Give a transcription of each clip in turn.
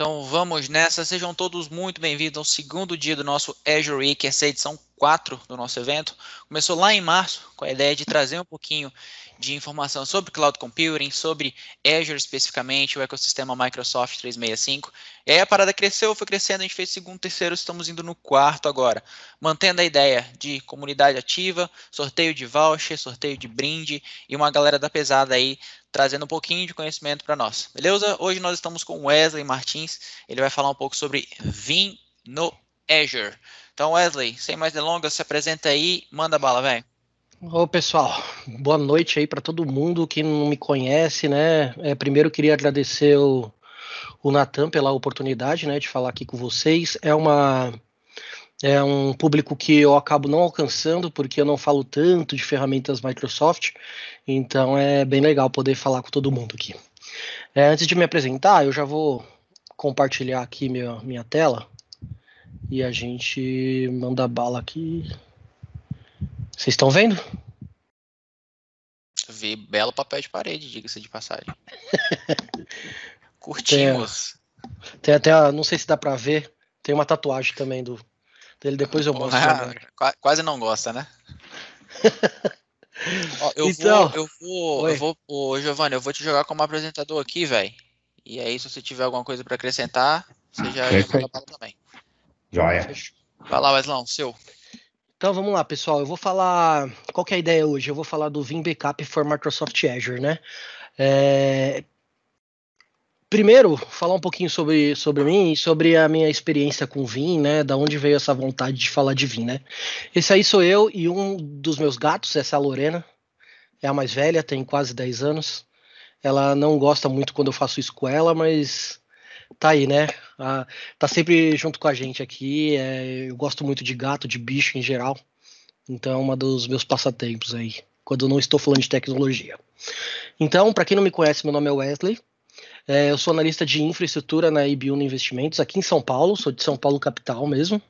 Então vamos nessa. Sejam todos muito bem-vindos ao segundo dia do nosso Azure Week, essa edição 4 do nosso evento, começou lá em março com a ideia de trazer um pouquinho de informação sobre cloud computing, sobre Azure especificamente, o ecossistema Microsoft 365. E aí a parada cresceu, foi crescendo, a gente fez segundo, terceiro, estamos indo no quarto agora, mantendo a ideia de comunidade ativa, sorteio de voucher, sorteio de brinde e uma galera da pesada aí trazendo um pouquinho de conhecimento para nós. Beleza? Hoje nós estamos com Wesley Martins, ele vai falar um pouco sobre Vim no Azure. Então, Wesley, sem mais delongas, se apresenta aí, manda bala, velho. Ô pessoal, boa noite aí para todo mundo que não me conhece, né? É, primeiro queria agradecer o, o Natan pela oportunidade, né, de falar aqui com vocês. É uma é um público que eu acabo não alcançando porque eu não falo tanto de ferramentas Microsoft, então é bem legal poder falar com todo mundo aqui. É, antes de me apresentar, eu já vou compartilhar aqui minha, minha tela e a gente manda bala aqui. Vocês estão vendo? Vi belo papel de parede, diga-se de passagem. Curtimos. Tem, tem, até, não sei se dá pra ver, tem uma tatuagem também do dele, depois eu mostro. Ah, quase não gosta, né? Ó, eu, então, vou, eu vou, eu vou, ô, Giovanni, eu vou te jogar como apresentador aqui, velho. E aí, se você tiver alguma coisa para acrescentar, você já joga a também. Joia. Vai lá, Weslão, seu. Então vamos lá, pessoal. Eu vou falar. Qual que é a ideia hoje? Eu vou falar do Vim Backup for Microsoft Azure, né? É... Primeiro, falar um pouquinho sobre, sobre mim e sobre a minha experiência com Vim, né? Da onde veio essa vontade de falar de Vim, né? Esse aí sou eu e um dos meus gatos, essa é a Lorena. É a mais velha, tem quase 10 anos. Ela não gosta muito quando eu faço isso com ela, mas tá aí, né? Ah, tá sempre junto com a gente aqui. É, eu gosto muito de gato, de bicho em geral. Então é uma dos meus passatempos aí, quando eu não estou falando de tecnologia. Então, para quem não me conhece, meu nome é Wesley. É, eu sou analista de infraestrutura na IBUNA Investimentos, aqui em São Paulo, sou de São Paulo capital mesmo.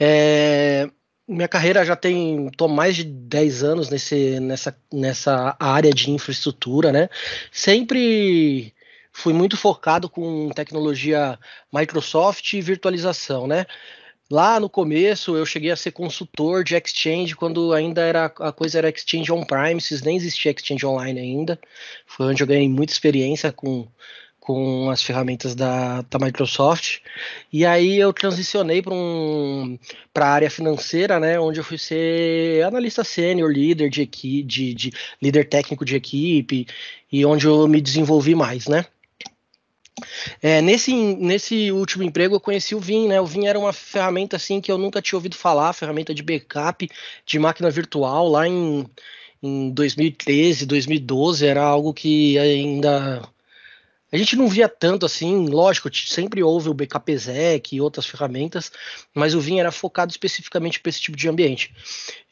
É, minha carreira já tem, estou mais de 10 anos nesse, nessa, nessa área de infraestrutura, né? Sempre fui muito focado com tecnologia Microsoft e virtualização, né? Lá no começo eu cheguei a ser consultor de Exchange quando ainda era a coisa era Exchange on premises, nem existia Exchange online ainda. Foi onde eu ganhei muita experiência com com as ferramentas da, da Microsoft. E aí eu transicionei para um, a área financeira, né, onde eu fui ser analista sênior, líder de equipe, de, de líder técnico de equipe, e onde eu me desenvolvi mais, né? É, nesse, nesse último emprego eu conheci o Vim, né? O Vim era uma ferramenta assim que eu nunca tinha ouvido falar, ferramenta de backup de máquina virtual lá em, em 2013, 2012, era algo que ainda a gente não via tanto assim, lógico, sempre houve o BKPZEC e outras ferramentas, mas o Vim era focado especificamente para esse tipo de ambiente.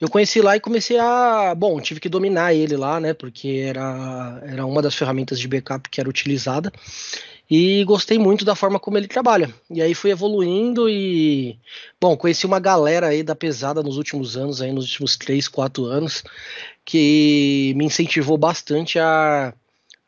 Eu conheci lá e comecei a. Bom, tive que dominar ele lá, né? Porque era, era uma das ferramentas de backup que era utilizada e gostei muito da forma como ele trabalha. E aí fui evoluindo e, bom, conheci uma galera aí da pesada nos últimos anos, aí nos últimos 3, 4 anos, que me incentivou bastante a,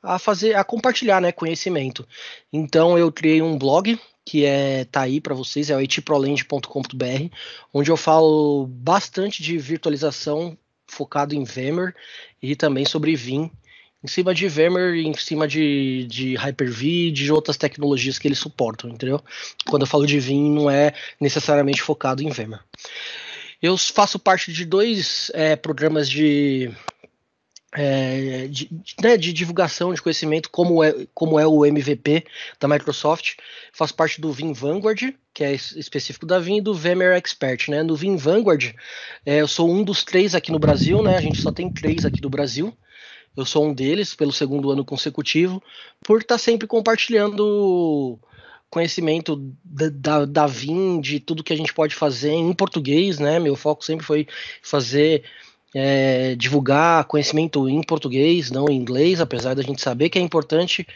a fazer, a compartilhar, né, conhecimento. Então eu criei um blog que é tá aí para vocês, é o itiproland.com.br, onde eu falo bastante de virtualização focado em VMware e também sobre Vim em cima de VMware, em cima de, de Hyper-V, de outras tecnologias que eles suportam, entendeu? Quando eu falo de Vim, não é necessariamente focado em VMware. Eu faço parte de dois é, programas de, é, de, né, de, divulgação de conhecimento, como é, como é o MVP da Microsoft. Faço parte do Vim Vanguard, que é específico da Vim, e do VMware Expert. Né? No Vim Vanguard, é, eu sou um dos três aqui no Brasil, né? a gente só tem três aqui do Brasil. Eu sou um deles pelo segundo ano consecutivo, por estar tá sempre compartilhando conhecimento da, da, da de tudo que a gente pode fazer em português, né? Meu foco sempre foi fazer é, divulgar conhecimento em português, não em inglês, apesar da gente saber que é importante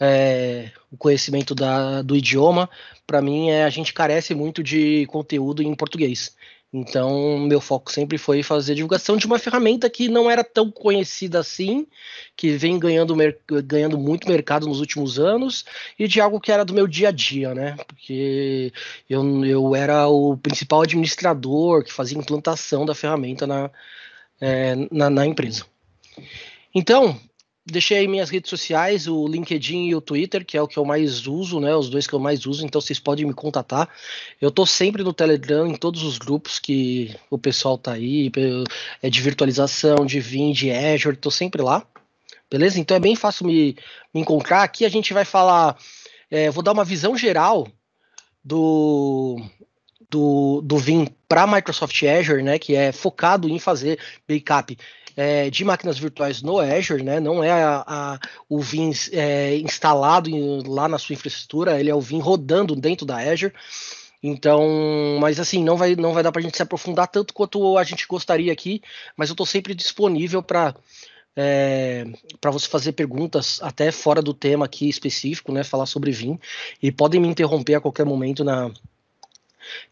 é, o conhecimento da, do idioma. Para mim, é, a gente carece muito de conteúdo em português. Então, meu foco sempre foi fazer divulgação de uma ferramenta que não era tão conhecida assim, que vem ganhando, ganhando muito mercado nos últimos anos, e de algo que era do meu dia a dia, né? Porque eu, eu era o principal administrador que fazia implantação da ferramenta na, é, na, na empresa. Então, deixei aí minhas redes sociais, o LinkedIn e o Twitter, que é o que eu mais uso, né? Os dois que eu mais uso, então vocês podem me contatar. Eu tô sempre no Telegram, em todos os grupos que o pessoal tá aí, é de virtualização, de Vim, de Azure, tô sempre lá. Beleza? Então é bem fácil me, me encontrar. Aqui a gente vai falar, é, vou dar uma visão geral do do, do Vim para Microsoft Azure, né, que é focado em fazer backup é, de máquinas virtuais no Azure, né? Não é a, a, o VIM é, instalado em, lá na sua infraestrutura, ele é o VIM rodando dentro da Azure. Então, mas assim, não vai, não vai dar para a gente se aprofundar tanto quanto a gente gostaria aqui, mas eu estou sempre disponível para é, para você fazer perguntas até fora do tema aqui específico, né? Falar sobre VIM. E podem me interromper a qualquer momento na,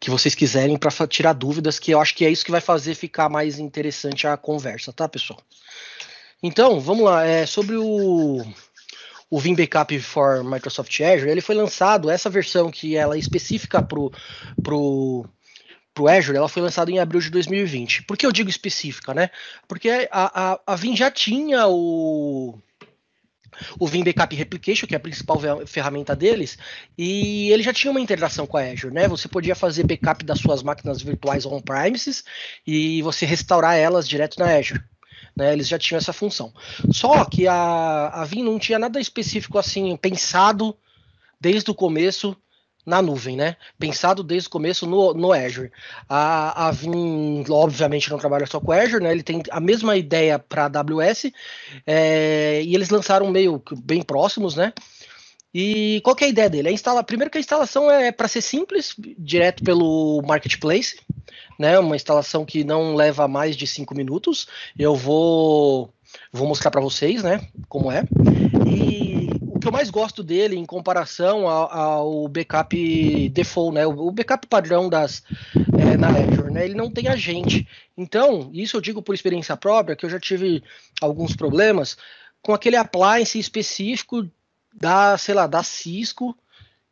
que vocês quiserem para tirar dúvidas, que eu acho que é isso que vai fazer ficar mais interessante a conversa, tá, pessoal? Então, vamos lá. É, sobre o, o Vim Backup for Microsoft Azure, ele foi lançado, essa versão que ela é específica pro, pro, pro Azure, ela foi lançada em abril de 2020. Por que eu digo específica, né? Porque a, a, a Vim já tinha o o Vim Backup Replication, que é a principal ferramenta deles, e ele já tinha uma integração com a Azure, né? Você podia fazer backup das suas máquinas virtuais on-premises e você restaurar elas direto na Azure. Né, eles já tinham essa função. Só que a, a Vim não tinha nada específico assim pensado desde o começo na nuvem, né? Pensado desde o começo no, no Azure. A, a Vim, obviamente, não trabalha só com Azure, né? Ele tem a mesma ideia para AWS é, e eles lançaram meio bem próximos, né? E qual é a ideia dele? A instala... Primeiro que a instalação é para ser simples, direto pelo marketplace, né? Uma instalação que não leva mais de cinco minutos. Eu vou vou mostrar para vocês, né? Como é. E que eu mais gosto dele em comparação ao, ao backup default, né? O, backup padrão das é, na Azure, né? Ele não tem agente. Então, isso eu digo por experiência própria, que eu já tive alguns problemas com aquele appliance específico da, sei lá, da Cisco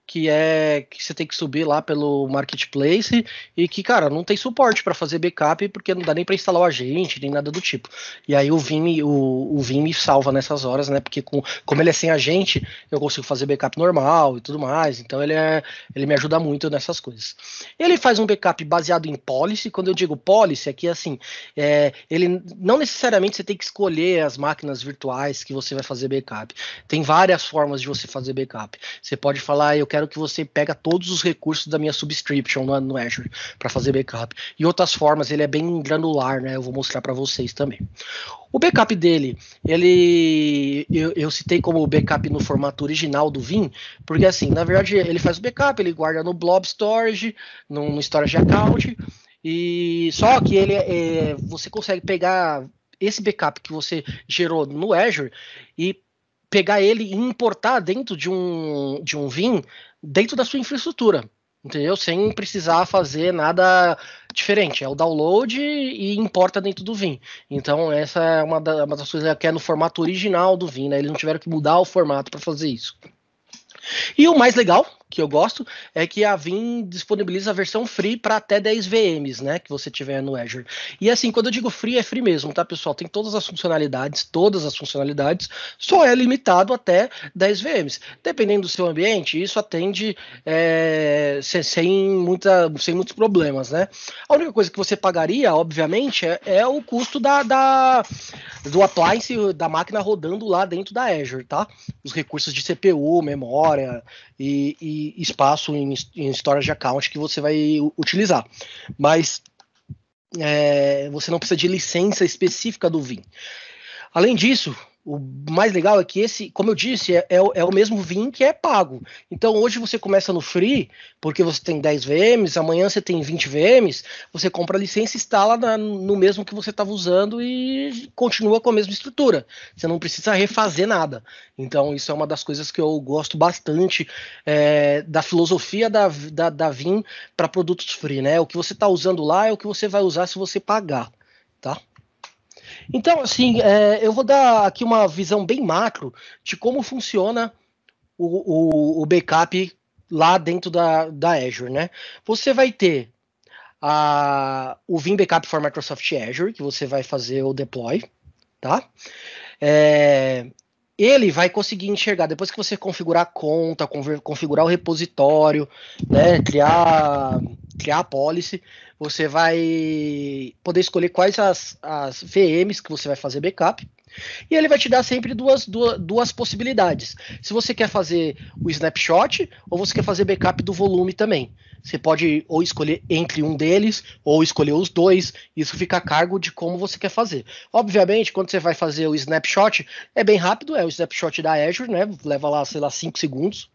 que é que você tem que subir lá pelo marketplace e que, cara, não tem suporte para fazer backup porque não dá nem para instalar o agente, nem nada do tipo. E aí o Vim, o, o Vim me salva nessas horas, né? Porque com, como ele é sem agente, eu consigo fazer backup normal e tudo mais. Então ele é, ele me ajuda muito nessas coisas. Ele faz um backup baseado em policy. Quando eu digo policy, aqui é assim, é, ele não necessariamente você tem que escolher as máquinas virtuais que você vai fazer backup. Tem várias formas de você fazer backup. Você pode falar, eu quero que você pega todos os recursos da minha subscription no, no Azure para fazer backup. E outras formas, ele é bem granular, né? Eu vou mostrar para vocês também. O backup dele, ele eu, eu, citei como backup no formato original do Vim, porque assim, na verdade, ele faz o backup, ele guarda no blob storage, no storage account, e só que ele é, você consegue pegar esse backup que você gerou no Azure e pegar ele e importar dentro de um, de um VIN, dentro da sua infraestrutura, entendeu? Sem precisar fazer nada diferente. É o download e importa dentro do Vim. Então, essa é uma, da, uma das coisas que é no formato original do Vim, né? Eles não tiveram que mudar o formato para fazer isso. E o mais legal, que eu gosto é que a Vim disponibiliza a versão free para até 10 VMs, né, que você tiver no Azure. E assim, quando eu digo free é free mesmo, tá, pessoal? Tem todas as funcionalidades, todas as funcionalidades, só é limitado até 10 VMs. Dependendo do seu ambiente, isso atende é, sem, sem, muita, sem muitos problemas, né? A única coisa que você pagaria, obviamente, é, é o custo da, da, do appliance da máquina rodando lá dentro da Azure, tá? Os recursos de CPU, memória, e, e espaço em, em storage account que você vai utilizar. Mas é, você não precisa de licença específica do Vim. Além disso, o mais legal é que esse, como eu disse, é, é, é, o mesmo VIN que é pago. Então hoje você começa no free, porque você tem 10 VMs, amanhã você tem 20 VMs, você compra a licença, instala na, no mesmo que você estava usando e continua com a mesma estrutura. Você não precisa refazer nada. Então isso é uma das coisas que eu gosto bastante é, da filosofia da, da, da VIN para produtos free, né? O que você está usando lá é o que você vai usar se você pagar, tá? Então, assim, é, eu vou dar aqui uma visão bem macro de como funciona o, o, o backup lá dentro da, da Azure, né? Você vai ter a, o Vim Backup for Microsoft Azure, que você vai fazer o deploy, tá? É, ele vai conseguir enxergar, depois que você configurar a conta, configurar o repositório, né, criar criar a policy, você vai poder escolher quais as, as VMs que você vai fazer backup. E ele vai te dar sempre duas, duas, duas possibilidades. Se você quer fazer o snapshot ou você quer fazer backup do volume também. Você pode ou escolher entre um deles ou escolher os dois. Isso fica a cargo de como você quer fazer. Obviamente, quando você vai fazer o snapshot, é bem rápido, é o snapshot da Azure, né? Leva lá, sei lá, 5 segundos,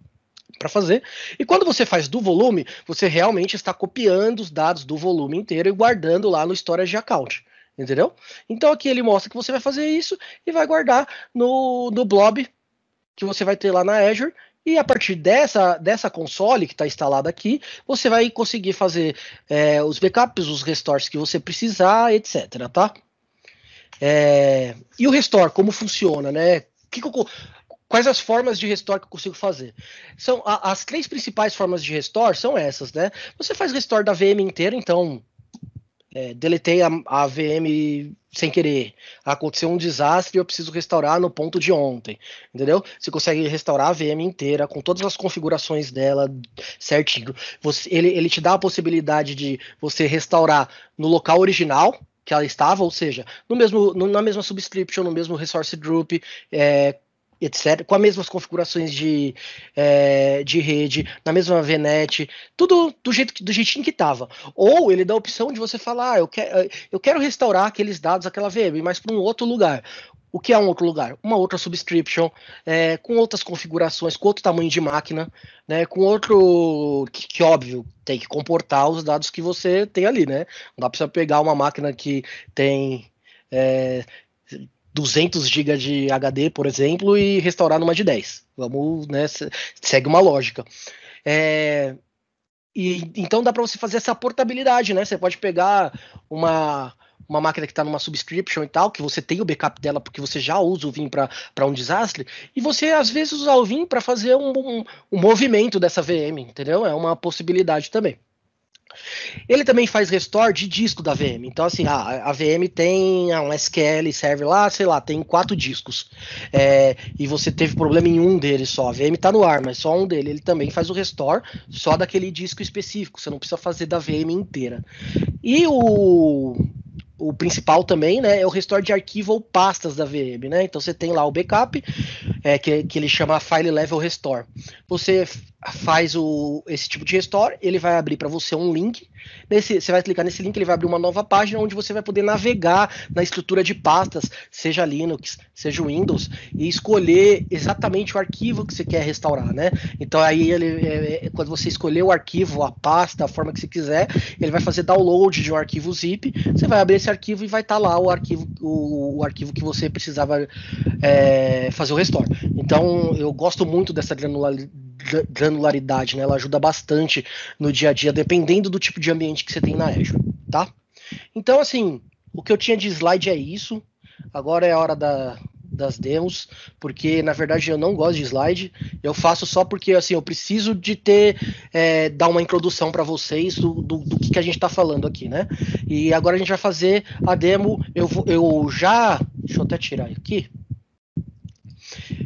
para fazer. E quando você faz do volume, você realmente está copiando os dados do volume inteiro e guardando lá no Storage Account. Entendeu? Então aqui ele mostra que você vai fazer isso e vai guardar no, no blob que você vai ter lá na Azure e a partir dessa, dessa console que está instalada aqui, você vai conseguir fazer é, os backups, os restores que você precisar, etc. Tá? É, e o restore, como funciona, né? Que, quais as formas de restore que eu consigo fazer? São a, as três principais formas de restore são essas, né? Você faz restore da VM inteira, então é, deletei a, a VM sem querer, aconteceu um desastre e eu preciso restaurar no ponto de ontem, entendeu? Você consegue restaurar a VM inteira com todas as configurações dela certinho. Você, ele, ele te dá a possibilidade de você restaurar no local original, que ela estava, ou seja, no mesmo, no, na mesma subscription, no mesmo resource group, é, etc., com as mesmas configurações de, é, de rede, na mesma VNet, tudo do, jeito, do jeitinho que estava. Ou ele dá a opção de você falar, ah, eu, quer eh, eu quero restaurar aqueles dados, aquela VM, mas para um outro lugar. O que é um outro lugar? Uma outra subscription, é, com outras configurações, com outro tamanho de máquina, né, com outro. Que, que, óbvio, tem que comportar os dados que você tem ali, né? Não dá para você pegar uma máquina que tem. É, 200 GB de HD, por exemplo, e restaurar numa de 10. Vamos, né, segue uma lógica. É, e, então dá para você fazer essa portabilidade, né? Você pode pegar uma uma máquina que está numa subscription e tal, que você tem o backup dela porque você já usa o Vim para um desastre, e você às vezes usa o Vim para fazer um, um, um, movimento dessa VM, entendeu? É uma possibilidade também. Ele também faz restore de disco da VM. Então, assim, a, a VM tem ah, um SQL serve lá, sei lá, tem quatro discos. É, e você teve problema em um deles só. A VM está no ar, mas só um dele. Ele também faz o restore só daquele disco específico. Você não precisa fazer da VM inteira. E o. O principal também, né, é o restore de arquivo ou pastas da VM, né? Então você tem lá o backup, é, que, que ele chama File Level Restore. Você faz o, esse tipo de restore, ele vai abrir para você um link. Nesse, você vai clicar nesse link, ele vai abrir uma nova página onde você vai poder navegar na estrutura de pastas, seja Linux, seja Windows, e escolher exatamente o arquivo que você quer restaurar, né? Então aí ele, é, é quando você escolher o arquivo, a pasta, a forma que você quiser, ele vai fazer download de um arquivo zip. Você vai abrir esse arquivo e vai estar tá lá o arquivo, o, o, arquivo que você precisava é, fazer o restore. Então eu gosto muito dessa granularidade granularidade, né? Ela ajuda bastante no dia a dia, dependendo do tipo de ambiente que você tem na Azure, tá? Então, assim, o que eu tinha de slide é isso. Agora é a hora da, das demos, porque na verdade eu não gosto de slide. Eu faço só porque assim eu preciso de ter é, dar uma introdução para vocês do, do, do, que, que a gente está falando aqui, né? E agora a gente vai fazer a demo. Eu, eu já deixa eu até tirar aqui.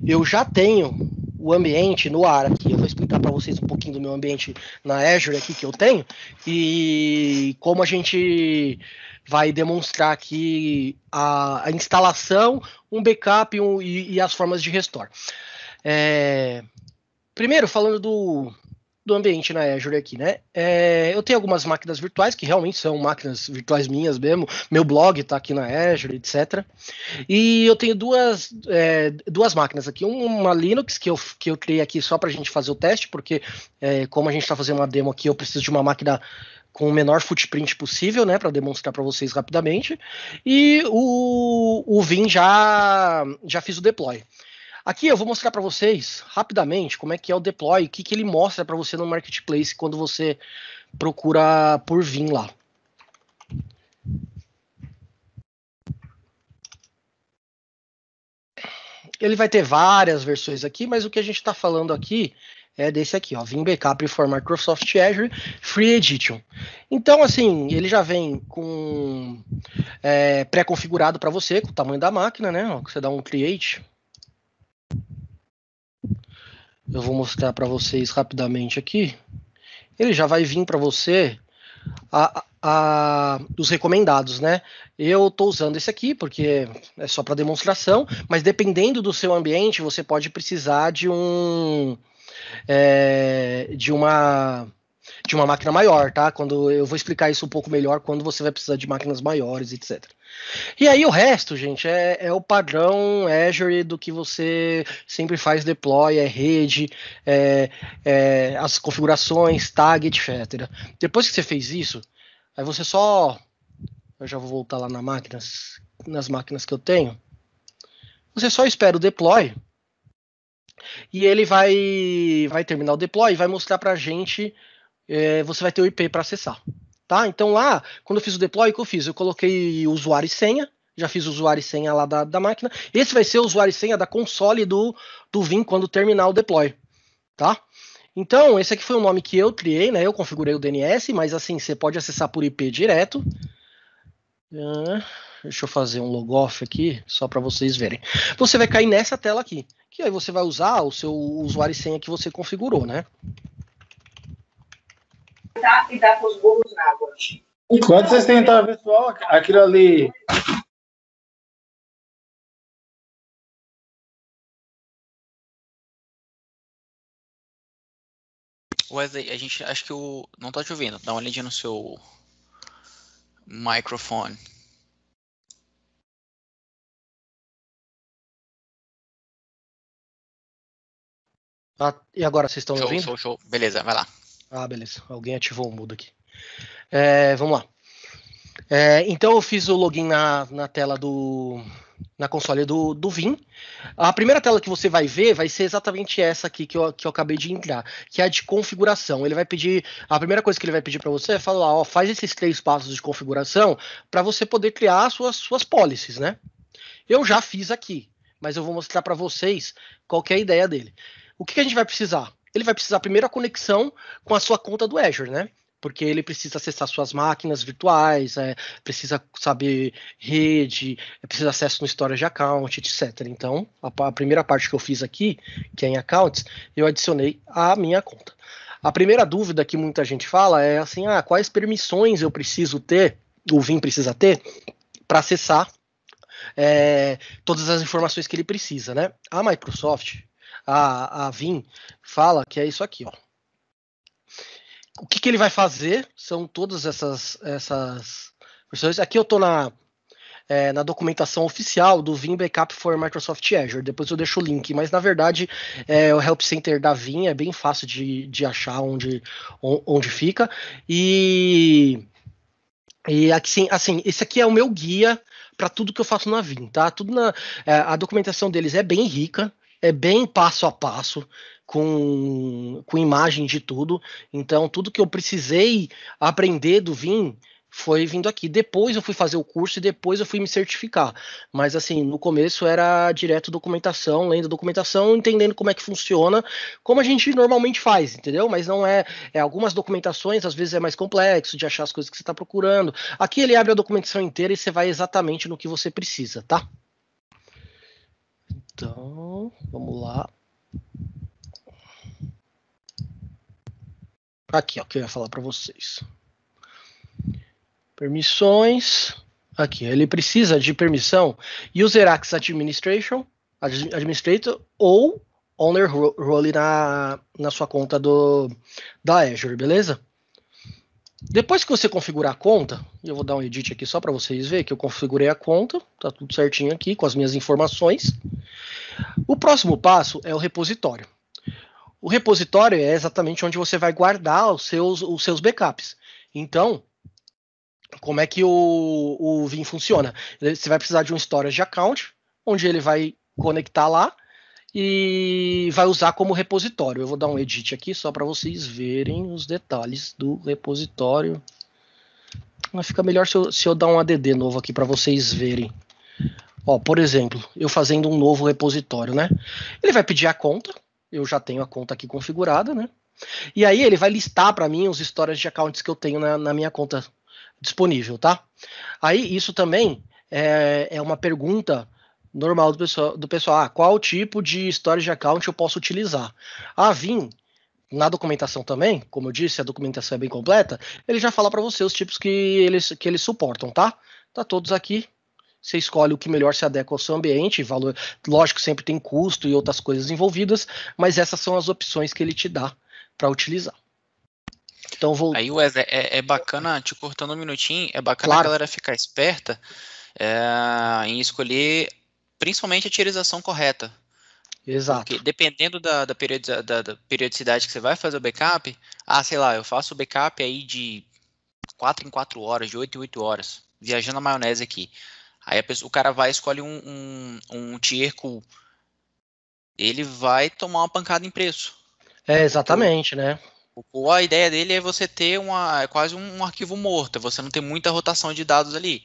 Eu já tenho o ambiente no ar aqui. Eu vou explicar para vocês um pouquinho do meu ambiente na Azure aqui que eu tenho e como a gente vai demonstrar aqui a, a instalação, um backup um, e, e, as formas de restore. É, primeiro, falando do, do ambiente na Azure aqui, né? É, eu tenho algumas máquinas virtuais que realmente são máquinas virtuais minhas mesmo. Meu blog tá aqui na Azure, etc. E eu tenho duas, é, duas máquinas aqui. Uma Linux que eu, que eu criei aqui só para a gente fazer o teste, porque é, como a gente está fazendo uma demo aqui, eu preciso de uma máquina com o menor footprint possível, né, para demonstrar para vocês rapidamente. E o, o Vim já já fiz o deploy. Aqui eu vou mostrar para vocês rapidamente como é que é o deploy, o que, que ele mostra para você no marketplace quando você procura por Vin lá. Ele vai ter várias versões aqui, mas o que a gente está falando aqui é desse aqui, ó, Vim Backup for Microsoft Azure Free Edition. Então, assim, ele já vem com é, pré-configurado para você, com o tamanho da máquina, né? Você dá um create, eu vou mostrar para vocês rapidamente aqui, ele já vai vir para você a, a, os recomendados, né? Eu estou usando esse aqui porque é só para demonstração, mas dependendo do seu ambiente, você pode precisar de um é, de uma de uma máquina maior, tá? Quando eu vou explicar isso um pouco melhor quando você vai precisar de máquinas maiores, etc. E aí o resto, gente, é, é o padrão Azure do que você sempre faz deploy, é rede, é, é, as configurações, tag, etc. Depois que você fez isso, aí você só, eu já vou voltar lá nas máquinas, nas máquinas que eu tenho. Você só espera o deploy e ele vai vai terminar o deploy e vai mostrar para a gente é, você vai ter o IP para acessar. Tá? Então lá, quando eu fiz o deploy, o que eu fiz? Eu coloquei usuário e senha, já fiz usuário e senha lá da, da máquina. Esse vai ser o usuário e senha da console do, do Vim quando terminar o deploy. Tá? Então, esse aqui foi o nome que eu criei, né? Eu configurei o DNS, mas assim, você pode acessar por IP direto. Ah, deixa eu fazer um logoff aqui, só para vocês verem. Você vai cair nessa tela aqui, que aí você vai usar o seu usuário e senha que você configurou, né? Tá? E dar com os burros na água. Enquanto vocês tentaram ver só aquilo ali. Wesley, a gente acho que o. Não tá te ouvindo. Dá uma olhadinha no seu microfone. Ah, e agora vocês estão show, ouvindo? Show, show. Beleza, vai lá. Ah, beleza. Alguém ativou o mudo aqui. É, vamos lá. É, então eu fiz o login na, na tela do na console do, do Vim. A primeira tela que você vai ver vai ser exatamente essa aqui que eu, que eu acabei de entrar, que é a de configuração. Ele vai pedir, a primeira coisa que ele vai pedir para você é falar, ó, faz esses três passos de configuração para você poder criar suas, suas policies, né? Eu já fiz aqui, mas eu vou mostrar para vocês qual é a ideia dele. O que, que a gente vai precisar? ele vai precisar primeiro a conexão com a sua conta do Azure, né? Porque ele precisa acessar suas máquinas virtuais, é, precisa saber rede, é, precisa acesso no storage account, etc. Então, a, a primeira parte que eu fiz aqui, que é em accounts, eu adicionei a minha conta. A primeira dúvida que muita gente fala é assim: ah, quais permissões eu preciso ter, o Vim precisa ter, para acessar é, todas as informações que ele precisa, né? A Microsoft, a, a Vin fala, que é isso aqui, ó. O que, que ele vai fazer são todas essas, essas versões. Aqui eu estou na, é, na documentação oficial do Vim Backup for Microsoft Azure. Depois eu deixo o link, mas na verdade é, o Help Center da Vim é bem fácil de, de achar onde, onde fica. E, e assim, assim, esse aqui é o meu guia para tudo que eu faço na Vim, tá? Tudo na, é, a documentação deles é bem rica é bem passo a passo, com, com imagem de tudo. Então, tudo que eu precisei aprender do Vim foi vindo aqui. Depois eu fui fazer o curso e depois eu fui me certificar. Mas assim, no começo era direto documentação, lendo documentação, entendendo como é que funciona, como a gente normalmente faz, entendeu? Mas não é, é algumas documentações, às vezes é mais complexo de achar as coisas que você está procurando. Aqui ele abre a documentação inteira e você vai exatamente no que você precisa, tá? Então, vamos lá. Aqui, ó, que eu ia falar para vocês. Permissões. Aqui, ele precisa de permissão User Access Administration, Administrator ou Owner Role na, na sua conta do, da Azure, beleza? Depois que você configurar a conta, eu vou dar um edit aqui só para vocês verem que eu configurei a conta, tá tudo certinho aqui com as minhas informações. O próximo passo é o repositório. O repositório é exatamente onde você vai guardar os seus, os seus backups. Então, como é que o, o Vim funciona? Você vai precisar de um storage account, onde ele vai conectar lá e vai usar como repositório. Eu vou dar um edit aqui só para vocês verem os detalhes do repositório. Mas fica melhor se eu, se eu dar um add novo aqui para vocês verem. Ó, por exemplo, eu fazendo um novo repositório, né? Ele vai pedir a conta. Eu já tenho a conta aqui configurada, né? E aí ele vai listar para mim os de accounts que eu tenho na, na minha conta disponível, tá? Aí isso também é, é uma pergunta normal do pessoal, do pessoal. Ah, qual tipo de storage account eu posso utilizar? Ah, vim na documentação também, como eu disse, a documentação é bem completa, ele já fala para você os tipos que eles, que eles suportam, tá? Tá todos aqui. Você escolhe o que melhor se adequa ao seu ambiente, valor, lógico, sempre tem custo e outras coisas envolvidas, mas essas são as opções que ele te dá para utilizar. Então vou. Aí, Wesley, é, é, é, bacana, te cortando um minutinho, é bacana claro. a galera ficar esperta é, em escolher principalmente a tierização correta. Exato. Porque dependendo da, da, periodicidade, da, da periodicidade que você vai fazer o backup, ah, sei lá, eu faço o backup aí de 4 em 4 horas, de 8 em 8 horas, viajando a maionese aqui. Aí pessoa, o cara vai e escolhe um, um, um tier cool. Ele vai tomar uma pancada em preço. É, exatamente, né? O, a ideia dele é você ter uma, é quase um, um arquivo morto, é você não ter muita rotação de dados ali.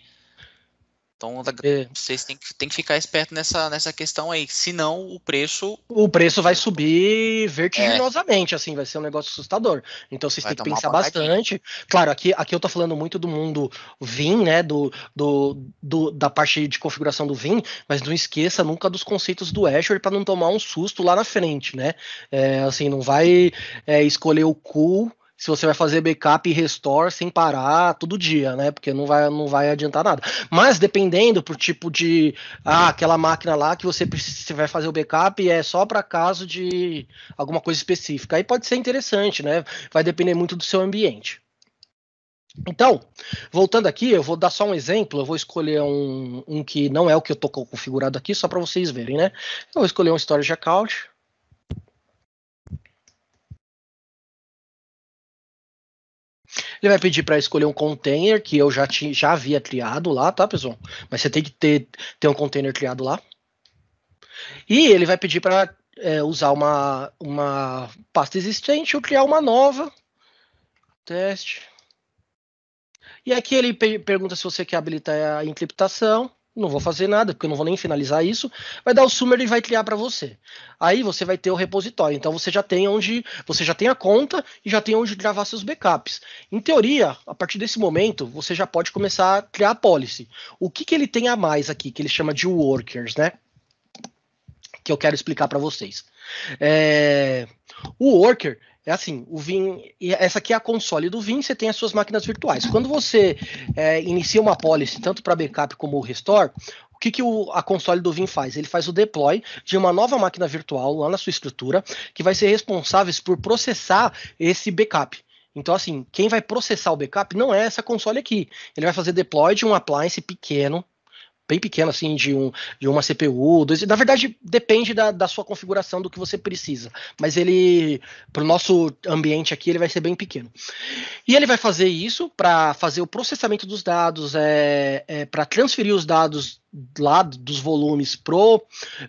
Então é. vocês têm que, têm que ficar esperto nessa, nessa questão aí. Senão o preço. O preço vai subir vertiginosamente, é. assim, vai ser um negócio assustador. Então vocês vai têm que pensar bastante. Claro, aqui, aqui eu tô falando muito do mundo VIN, né? Do, do, do, da parte de configuração do VIN, mas não esqueça nunca dos conceitos do Azure para não tomar um susto lá na frente, né? É, assim, não vai é, escolher o cool se você vai fazer backup e restore sem parar todo dia, né? Porque não vai, não vai adiantar nada. Mas dependendo pro tipo de ah, aquela máquina lá que você, você vai fazer o backup e é só para caso de alguma coisa específica. Aí pode ser interessante, né? Vai depender muito do seu ambiente. Então, voltando aqui, eu vou dar só um exemplo. Eu vou escolher um, um que não é o que eu estou configurado aqui, só para vocês verem, né? Eu vou escolher um Storage Account. Ele vai pedir para escolher um container que eu já, tinha, já havia criado lá, tá, pessoal? Mas você tem que ter, ter um container criado lá. E ele vai pedir para é, usar uma, uma pasta existente ou criar uma nova. Teste. E aqui ele pergunta se você quer habilitar a encriptação não vou fazer nada, porque eu não vou nem finalizar isso, vai dar o summary e vai criar para você. Aí você vai ter o repositório, então você já tem onde, você já tem a conta e já tem onde gravar seus backups. Em teoria, a partir desse momento, você já pode começar a criar a policy. O que, que ele tem a mais aqui, que ele chama de workers, né? que eu quero explicar para vocês. É, o Worker é assim, o Vim, essa aqui é a console do Vim, você tem as suas máquinas virtuais. Quando você é, inicia uma policy, tanto para backup como restore, o que, que o, a console do Vim faz? Ele faz o deploy de uma nova máquina virtual lá na sua estrutura, que vai ser responsável por processar esse backup. Então, assim, quem vai processar o backup não é essa console aqui. Ele vai fazer deploy de um appliance pequeno, bem pequeno, assim, de, um, de uma CPU. Dois, na verdade, depende da, da sua configuração, do que você precisa. Mas ele, para o nosso ambiente aqui, ele vai ser bem pequeno. E ele vai fazer isso para fazer o processamento dos dados, é, é para transferir os dados lá dos volumes pro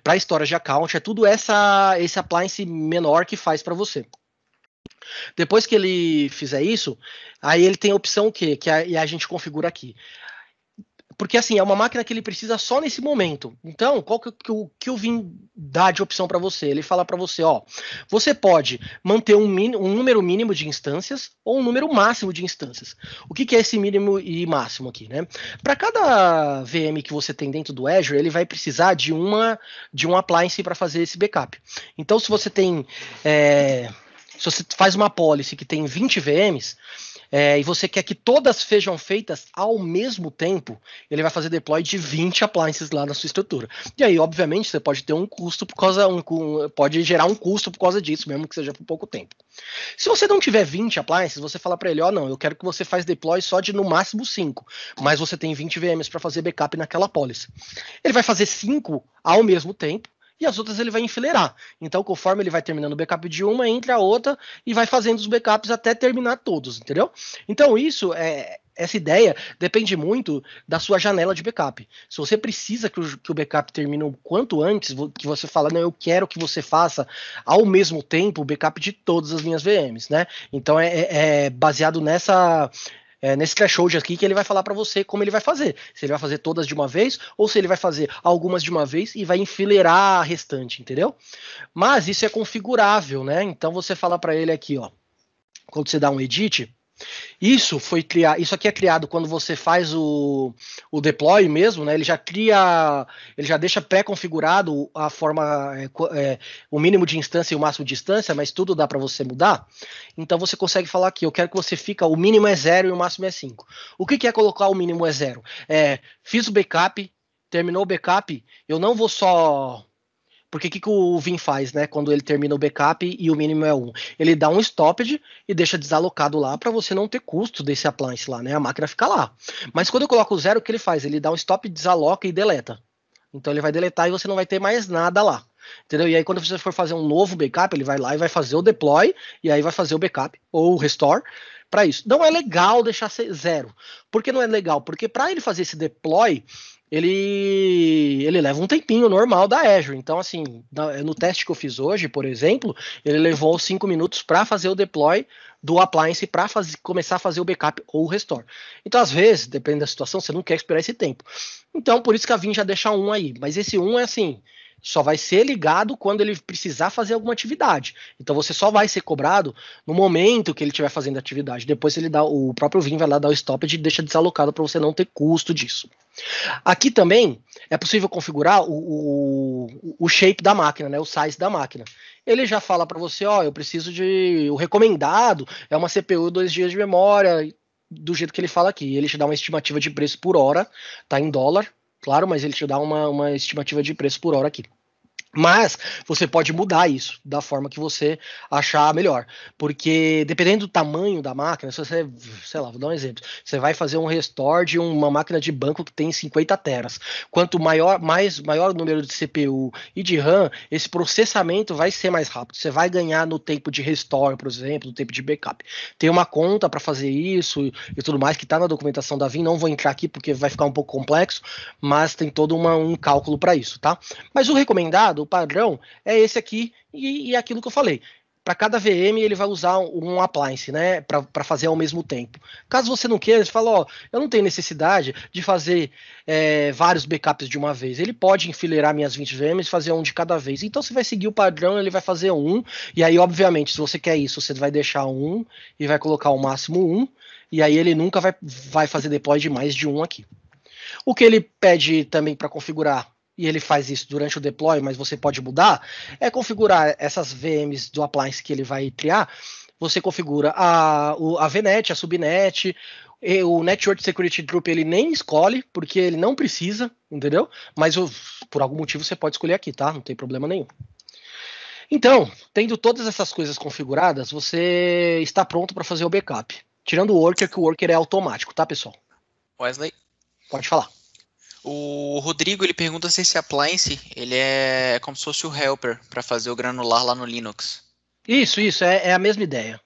para storage account. É tudo essa esse appliance menor que faz para você. Depois que ele fizer isso, aí ele tem a opção o quê? Que a, a gente configura aqui porque assim, é uma máquina que ele precisa só nesse momento. Então, qual que, que, eu, que eu vim dar de opção para você? Ele fala para você, ó, você pode manter um, um, número mínimo de instâncias ou um número máximo de instâncias. O que, que é esse mínimo e máximo aqui, né? Para cada VM que você tem dentro do Azure, ele vai precisar de uma de um appliance para fazer esse backup. Então, se você tem é, se você faz uma policy que tem 20 VMs, é, e você quer que todas sejam feitas ao mesmo tempo, ele vai fazer deploy de 20 appliances lá na sua estrutura. E aí, obviamente, você pode ter um custo por causa um, pode gerar um custo por causa disso, mesmo que seja por pouco tempo. Se você não tiver 20 appliances, você fala para ele, ó, oh, não, eu quero que você faz deploy só de no máximo 5, mas você tem 20 VMs para fazer backup naquela policy. Ele vai fazer 5 ao mesmo tempo, e as outras ele vai enfileirar. Então, conforme ele vai terminando o backup de uma, entra a outra e vai fazendo os backups até terminar todos, entendeu? Então, isso é, essa ideia depende muito da sua janela de backup. Se você precisa que o, que o backup termine o quanto antes, que você fala, não, eu quero que você faça ao mesmo tempo o backup de todas as minhas VMs, né? Então é, é, é baseado nessa é, nesse threshold aqui que ele vai falar para você como ele vai fazer. Se ele vai fazer todas de uma vez ou se ele vai fazer algumas de uma vez e vai enfileirar a restante, entendeu? Mas isso é configurável, né? Então você fala para ele aqui, ó, quando você dá um edit, isso foi criar, isso aqui é criado quando você faz o, o deploy mesmo, né? Ele já cria, ele já deixa pré-configurado a forma, é, é o mínimo de instância e o máximo de instância, mas tudo dá para você mudar. Então você consegue falar aqui, eu quero que você fica, o mínimo é zero e o máximo é 5. O que, que é colocar o mínimo é zero? É, fiz o backup, terminou o backup, eu não vou só porque o que, que o Vim faz, né? Quando ele termina o backup e o mínimo é 1? Ele dá um stoppage e deixa desalocado lá para você não ter custo desse appliance lá, né? A máquina fica lá. Mas quando eu coloco o zero, o que ele faz? Ele dá um stop, desaloca e deleta. Então ele vai deletar e você não vai ter mais nada lá. Entendeu? E aí, quando você for fazer um novo backup, ele vai lá e vai fazer o deploy, e aí vai fazer o backup ou o restore para isso. Não é legal deixar ser zero. Por que não é legal? Porque para ele fazer esse deploy, ele ele leva um tempinho normal da Azure. Então, assim, no teste que eu fiz hoje, por exemplo, ele levou cinco minutos para fazer o deploy do appliance para começar a fazer o backup ou o restore. Então, às vezes, dependendo da situação, você não quer esperar esse tempo. Então, por isso que a Vim já deixa um aí. Mas esse um é assim, só vai ser ligado quando ele precisar fazer alguma atividade. Então você só vai ser cobrado no momento que ele estiver fazendo a atividade. Depois ele dá o próprio Vim vai lá dar o stop e deixa desalocado para você não ter custo disso. Aqui também é possível configurar o, o, o shape da máquina, né, o size da máquina. Ele já fala para você, ó, eu preciso de o recomendado é uma CPU dois dias de memória do jeito que ele fala aqui. Ele te dá uma estimativa de preço por hora, tá em dólar, claro, mas ele te dá uma, uma estimativa de preço por hora aqui. Mas você pode mudar isso da forma que você achar melhor. Porque dependendo do tamanho da máquina, se você, sei lá, vou dar um exemplo. Você vai fazer um restore de uma máquina de banco que tem 50 teras. Quanto maior, mais maior o número de CPU e de RAM, esse processamento vai ser mais rápido. Você vai ganhar no tempo de restore, por exemplo, no tempo de backup. Tem uma conta para fazer isso e tudo mais que está na documentação da VIN. Não vou entrar aqui porque vai ficar um pouco complexo, mas tem todo uma, um cálculo para isso, tá? Mas o recomendado padrão é esse aqui e, e aquilo que eu falei. Para cada VM ele vai usar um, appliance, né? Para fazer ao mesmo tempo. Caso você não queira, você fala, ó, eu não tenho necessidade de fazer é, vários backups de uma vez. Ele pode enfileirar minhas 20 VMs e fazer um de cada vez. Então você vai seguir o padrão, ele vai fazer um. E aí, obviamente, se você quer isso, você vai deixar um e vai colocar o máximo um. E aí ele nunca vai, vai fazer deploy de mais de um aqui. O que ele pede também para configurar e ele faz isso durante o deploy, mas você pode mudar, é configurar essas VMs do appliance que ele vai criar. Você configura a, a VNet, a subnet, o Network Security Group ele nem escolhe, porque ele não precisa, entendeu? Mas por algum motivo você pode escolher aqui, tá? Não tem problema nenhum. Então, tendo todas essas coisas configuradas, você está pronto para fazer o backup. Tirando o worker, que o worker é automático, tá, pessoal? Wesley? Pode falar. O Rodrigo ele pergunta se esse appliance ele é, é como se fosse o helper para fazer o granular lá no Linux. Isso, isso, é, é a mesma ideia.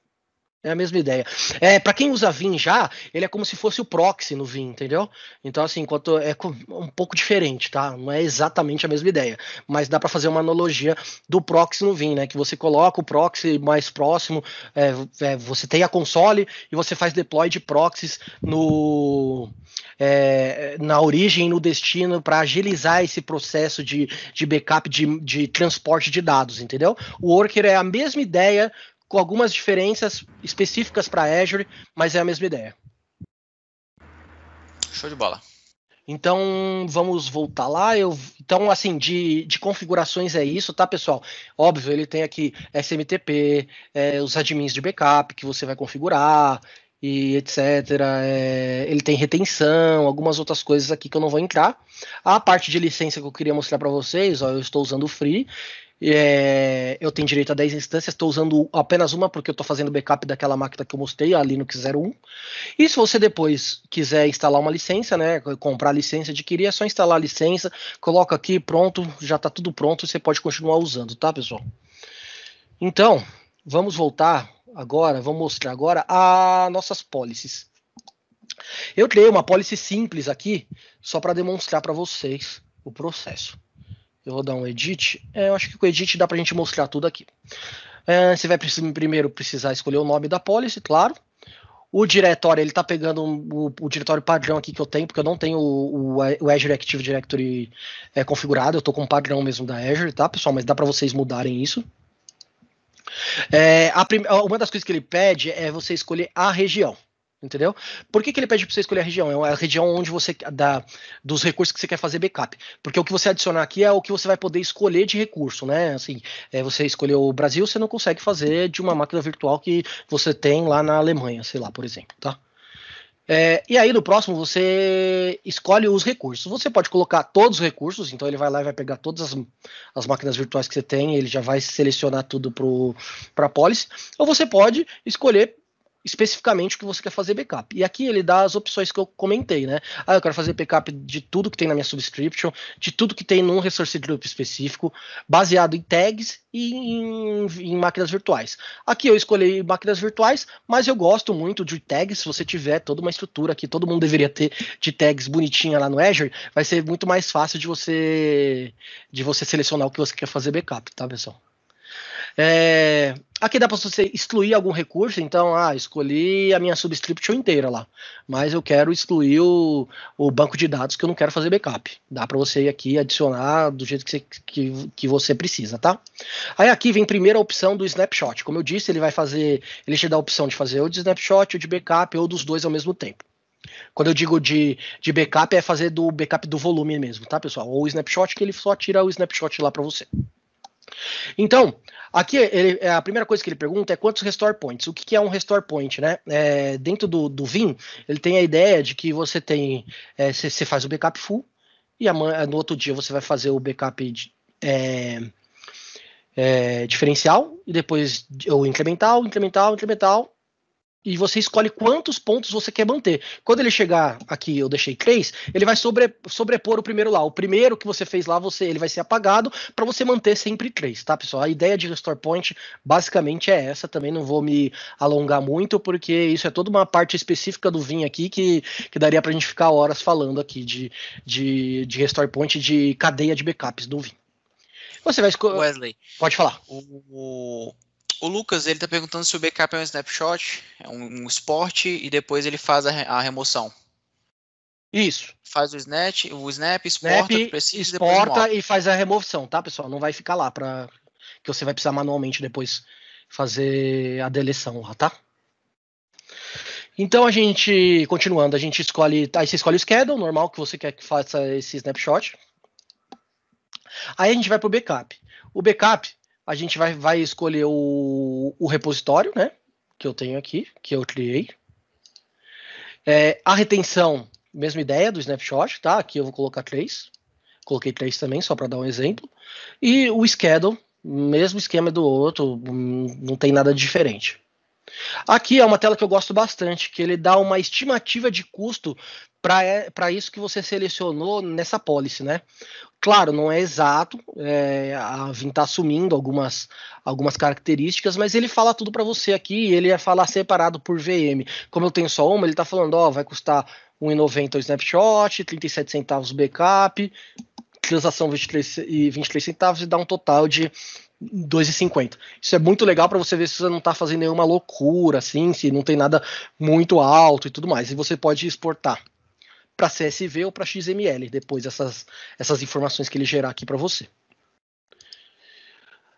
É a mesma ideia. É, para quem usa Vim já, ele é como se fosse o proxy no Vim, entendeu? Então, assim, enquanto é um pouco diferente, tá? Não é exatamente a mesma ideia, mas dá para fazer uma analogia do proxy no Vim, né? Que você coloca o proxy mais próximo, é, é, você tem a console e você faz deploy de proxies no, é, na origem e no destino para agilizar esse processo de, de backup de, de transporte de dados, entendeu? O Worker é a mesma ideia, com algumas diferenças específicas para Azure, mas é a mesma ideia. Show de bola. Então, vamos voltar lá. Eu, então, assim, de, de configurações é isso, tá, pessoal? Óbvio, ele tem aqui SMTP, é, os admins de backup que você vai configurar e etc. É, ele tem retenção, algumas outras coisas aqui que eu não vou entrar. A parte de licença que eu queria mostrar para vocês, ó, eu estou usando free. É, eu tenho direito a 10 instâncias, estou usando apenas uma porque eu estou fazendo backup daquela máquina que eu mostrei, a Linux 01. E se você depois quiser instalar uma licença, né, comprar a licença, adquirir, é só instalar a licença, coloca aqui, pronto, já está tudo pronto, você pode continuar usando, tá, pessoal? Então, vamos voltar agora, vamos mostrar agora as nossas policies. Eu criei uma policy simples aqui, só para demonstrar para vocês o processo. Eu vou dar um edit. É, eu acho que com o edit dá para a gente mostrar tudo aqui. É, você vai primeiro precisar escolher o nome da policy, claro. O diretório, ele está pegando o, o, diretório padrão aqui que eu tenho, porque eu não tenho o, o, Azure Active Directory é, configurado, eu estou com o padrão mesmo da Azure, tá, pessoal? Mas dá para vocês mudarem isso. É, prim... Uma das coisas que ele pede é você escolher a região entendeu? Por que, que ele pede para você escolher a região? É, é a região onde você dá dos recursos que você quer fazer backup, porque o que você adicionar aqui é o que você vai poder escolher de recurso, né? Assim, é, você escolheu o Brasil, você não consegue fazer de uma máquina virtual que você tem lá na Alemanha, sei lá, por exemplo, tá? É, e aí no próximo você escolhe os recursos. Você pode colocar todos os recursos, então ele vai lá e vai pegar todas as, as máquinas virtuais que você tem, ele já vai selecionar tudo para a policy. Ou você pode escolher especificamente o que você quer fazer backup. E aqui ele dá as opções que eu comentei, né? Ah, eu quero fazer backup de tudo que tem na minha subscription, de tudo que tem num resource group específico, baseado em tags e em, em máquinas virtuais. Aqui eu escolhi máquinas virtuais, mas eu gosto muito de tags. Se você tiver toda uma estrutura que todo mundo deveria ter de tags bonitinha lá no Azure, vai ser muito mais fácil de você de você selecionar o que você quer fazer backup, tá, pessoal? É, aqui dá para você excluir algum recurso, então, ah, escolhi a minha subscription inteira lá, mas eu quero excluir o, o banco de dados que eu não quero fazer backup. Dá para você ir aqui adicionar do jeito que você, que, que você precisa, tá? Aí aqui vem primeiro a opção do snapshot. Como eu disse, ele vai fazer, ele te dá a opção de fazer ou de snapshot, ou de backup, ou dos dois ao mesmo tempo. Quando eu digo de, de backup, é fazer do backup do volume mesmo, tá, pessoal? Ou snapshot, que ele só tira o snapshot lá para você. Então, aqui é, ele, é, a primeira coisa que ele pergunta é quantos restore points. O que, que é um restore point, né? É, dentro do, do Vim, ele tem a ideia de que você tem, é, você, faz o backup full e a, no outro dia você vai fazer o backup de, é, diferencial e depois o incremental, incremental, incremental e você escolhe quantos pontos você quer manter. Quando ele chegar aqui, eu deixei três, ele vai sobre, sobrepor o primeiro lá. O primeiro que você fez lá, você ele vai ser apagado para você manter sempre três, tá, pessoal? A ideia de Restore Point basicamente é essa. Também não vou me alongar muito, porque isso é toda uma parte específica do Vim aqui que, que daria para a gente ficar horas falando aqui de, de, de Restore Point, de cadeia de backups do Vim. Você vai escolher. Wesley. Pode falar. O, o Lucas, ele tá perguntando se o backup é um snapshot, é um, um esporte, e depois ele faz a, a remoção. Isso. Faz o snap, o snap exporta, snap, precisa, exporta e faz a remoção, tá, pessoal? Não vai ficar lá para que você vai precisar manualmente depois fazer a deleção lá, tá? Então a gente, continuando, a gente escolhe, aí você escolhe o schedule normal que você quer que faça esse snapshot. Aí a gente vai pro backup. O backup, a gente vai, vai escolher o, o repositório, né? Que eu tenho aqui, que eu criei. É, a retenção, mesma ideia do snapshot, tá? Aqui eu vou colocar três. Coloquei três também, só para dar um exemplo. E o schedule, mesmo esquema do outro, não tem nada diferente. Aqui é uma tela que eu gosto bastante, que ele dá uma estimativa de custo para é, isso que você selecionou nessa policy, né? Claro, não é exato, é, a Vim está assumindo algumas, algumas características, mas ele fala tudo para você aqui, ele ia é falar separado por VM. Como eu tenho só uma, ele está falando, ó, vai custar 1,90 o snapshot, 37 centavos o backup, transação 23, e 23 centavos e dá um total de 2,50. Isso é muito legal para você ver se você não está fazendo nenhuma loucura, assim, se não tem nada muito alto e tudo mais. E você pode exportar para CSV ou para XML, depois essas, essas informações que ele gerar aqui para você.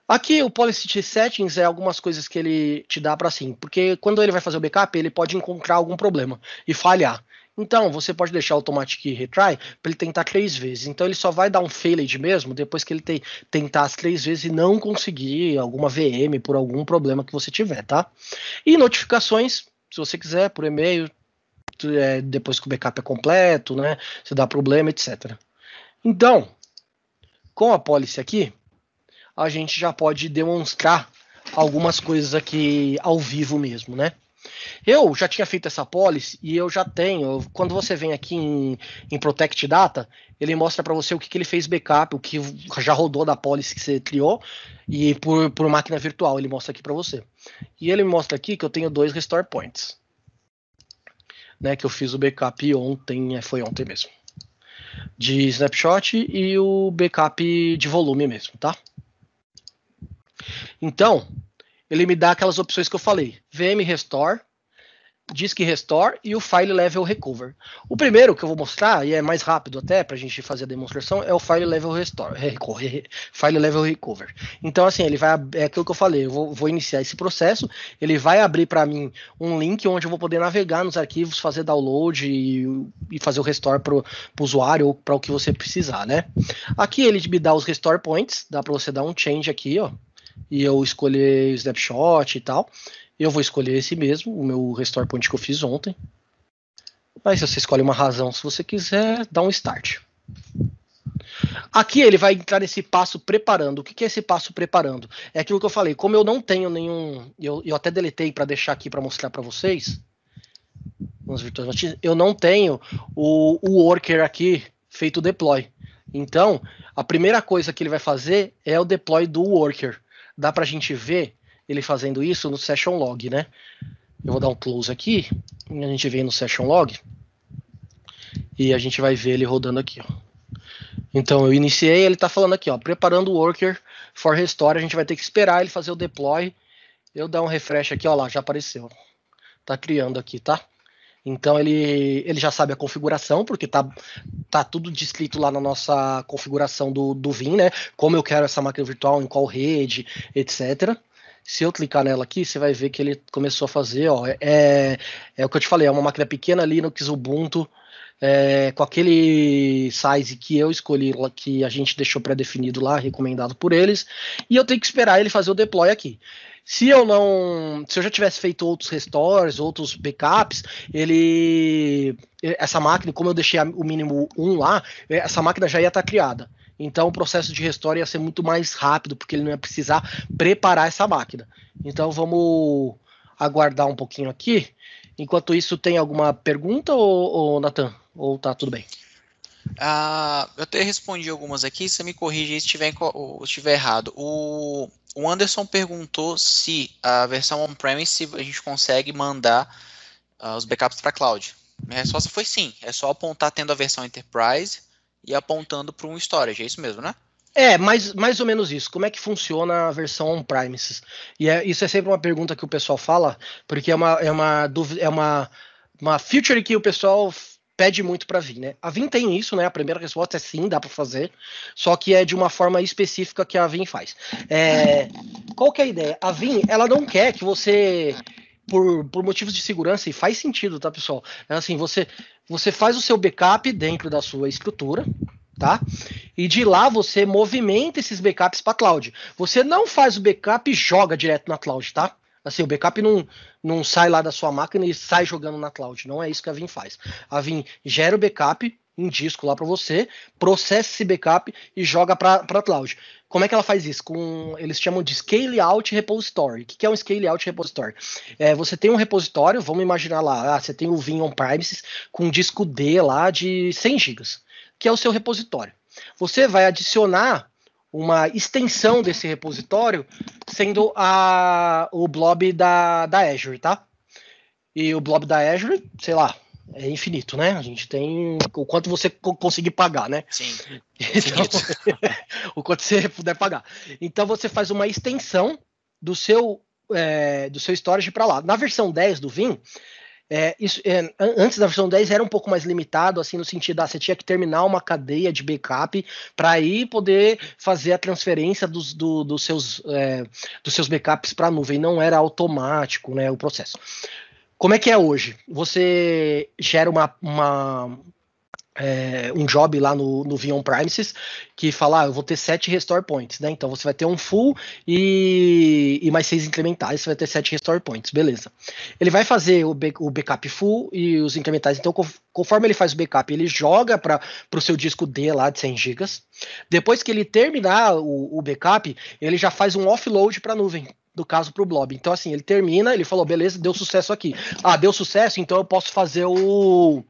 Aqui o Policy Settings é algumas coisas que ele te dá para sim, porque quando ele vai fazer o backup, ele pode encontrar algum problema e falhar. Então, você pode deixar o Automatic Retry para ele tentar três vezes. Então, ele só vai dar um failed mesmo depois que ele te, tentar as três vezes e não conseguir alguma VM por algum problema que você tiver, tá? E notificações, se você quiser, por e-mail, é, depois que o backup é completo, né? Se dá problema, etc. Então, com a policy aqui, a gente já pode demonstrar algumas coisas aqui ao vivo mesmo, né? Eu já tinha feito essa policy e eu já tenho. Quando você vem aqui em, em Protect Data, ele mostra para você o que, que, ele fez backup, o que já rodou da policy que você criou e por, por máquina virtual ele mostra aqui para você. E ele mostra aqui que eu tenho dois restore points né, que eu fiz o backup ontem, é, foi ontem mesmo, de snapshot e o backup de volume mesmo, tá? Então, ele me dá aquelas opções que eu falei, VM Restore, Disk Restore e o File Level Recover. O primeiro que eu vou mostrar, e é mais rápido até para a gente fazer a demonstração, é o File Level Restore, Recover, File Level Recover. Então, assim, ele vai, é aquilo que eu falei, eu vou, vou iniciar esse processo, ele vai abrir para mim um link onde eu vou poder navegar nos arquivos, fazer download e, e fazer o restore para o usuário ou para o que você precisar, né? Aqui ele me dá os restore points, dá para você dar um change aqui, ó, e eu escolher snapshot e tal. Eu vou escolher esse mesmo, o meu restore point que eu fiz ontem. Mas você escolhe uma razão se você quiser, dá um start. Aqui ele vai entrar nesse passo preparando. O que, que é esse passo preparando? É aquilo que eu falei. Como eu não tenho nenhum, eu, eu até deletei para deixar aqui para mostrar para vocês. Eu não tenho o, o worker aqui feito deploy. Então, a primeira coisa que ele vai fazer é o deploy do worker. Dá para a gente ver ele fazendo isso no session log, né? Eu vou dar um close aqui, a gente vem no session log e a gente vai ver ele rodando aqui. Ó. Então eu iniciei, ele está falando aqui, ó, preparando o worker for restore, a gente vai ter que esperar ele fazer o deploy. Eu dar um refresh aqui, ó lá, já apareceu. Tá criando aqui, tá? Então ele, ele já sabe a configuração, porque tá, tá tudo descrito lá na nossa configuração do, do VIN, né? Como eu quero essa máquina virtual, em qual rede, etc. Se eu clicar nela aqui, você vai ver que ele começou a fazer, ó, é, é, é o que eu te falei, é uma máquina pequena Linux Ubuntu, é, com aquele size que eu escolhi, que a gente deixou pré-definido lá, recomendado por eles, e eu tenho que esperar ele fazer o deploy aqui. Se eu não, se eu já tivesse feito outros restores, outros backups, ele, essa máquina, como eu deixei o mínimo 1 lá, é, essa máquina já ia estar criada. Então o processo de restore ia ser muito mais rápido, porque ele não ia precisar preparar essa máquina. Então vamos aguardar um pouquinho aqui. Enquanto isso, tem alguma pergunta, ou, ou Natan? Ou tá tudo bem? Ah, eu até respondi algumas aqui, você me corrige se estiver, tiver errado. O, o Anderson perguntou se a versão on-premise a gente consegue mandar uh, os backups para cloud. Minha resposta foi sim, é só apontar tendo a versão Enterprise e apontando para um storage, é isso mesmo, né? É, mais, mais ou menos isso. Como é que funciona a versão on-premises? E é, isso é sempre uma pergunta que o pessoal fala, porque é uma, é uma, é uma, uma feature que o pessoal pede muito para vir, né? A Vim tem isso, né? A primeira resposta é sim, dá para fazer, só que é de uma forma específica que a Vim faz. É, qual que é a ideia? A Vim, ela não quer que você por, por motivos de segurança, e faz sentido, tá, pessoal? É assim, você, você faz o seu backup dentro da sua estrutura, tá? E de lá você movimenta esses backups para cloud. Você não faz o backup e joga direto na cloud, tá? Assim, o backup não, não sai lá da sua máquina e sai jogando na cloud. Não é isso que a Vim faz. A Vim gera o backup, em disco lá para você, processa esse backup e joga para cloud. Como é que ela faz isso? Com eles chamam de scale out repository. O que é um scale out repository? É, você tem um repositório, vamos imaginar lá, ah, você tem o Vim on premises com um disco D lá de 100 GB, que é o seu repositório. Você vai adicionar uma extensão desse repositório, sendo a, o blob da, da Azure, tá? E o blob da Azure, sei lá, é infinito, né? A gente tem o quanto você conseguir pagar, né? Sim. Então, o quanto você puder pagar. Então você faz uma extensão do seu é, do seu storage para lá. Na versão 10 do Vim, é, isso, é, antes da versão 10 era um pouco mais limitado, assim, no sentido da ah, você tinha que terminar uma cadeia de backup para aí poder fazer a transferência dos, do, dos seus, é, dos seus backups para a nuvem. Não era automático né, o processo. Como é que é hoje? Você gera uma, uma é, um job lá no, no Vion que fala, ah, eu vou ter sete restore points, né? Então você vai ter um full e, e mais seis incrementais, você vai ter sete restore points, beleza. Ele vai fazer o, o backup full e os incrementais, então conforme ele faz o backup, ele joga para o seu disco D lá de 100 GB. Depois que ele terminar o, o backup, ele já faz um offload para a nuvem, do caso pro Blob. Então, assim, ele termina, ele falou, beleza, deu sucesso aqui. Ah, deu sucesso, então eu posso fazer o,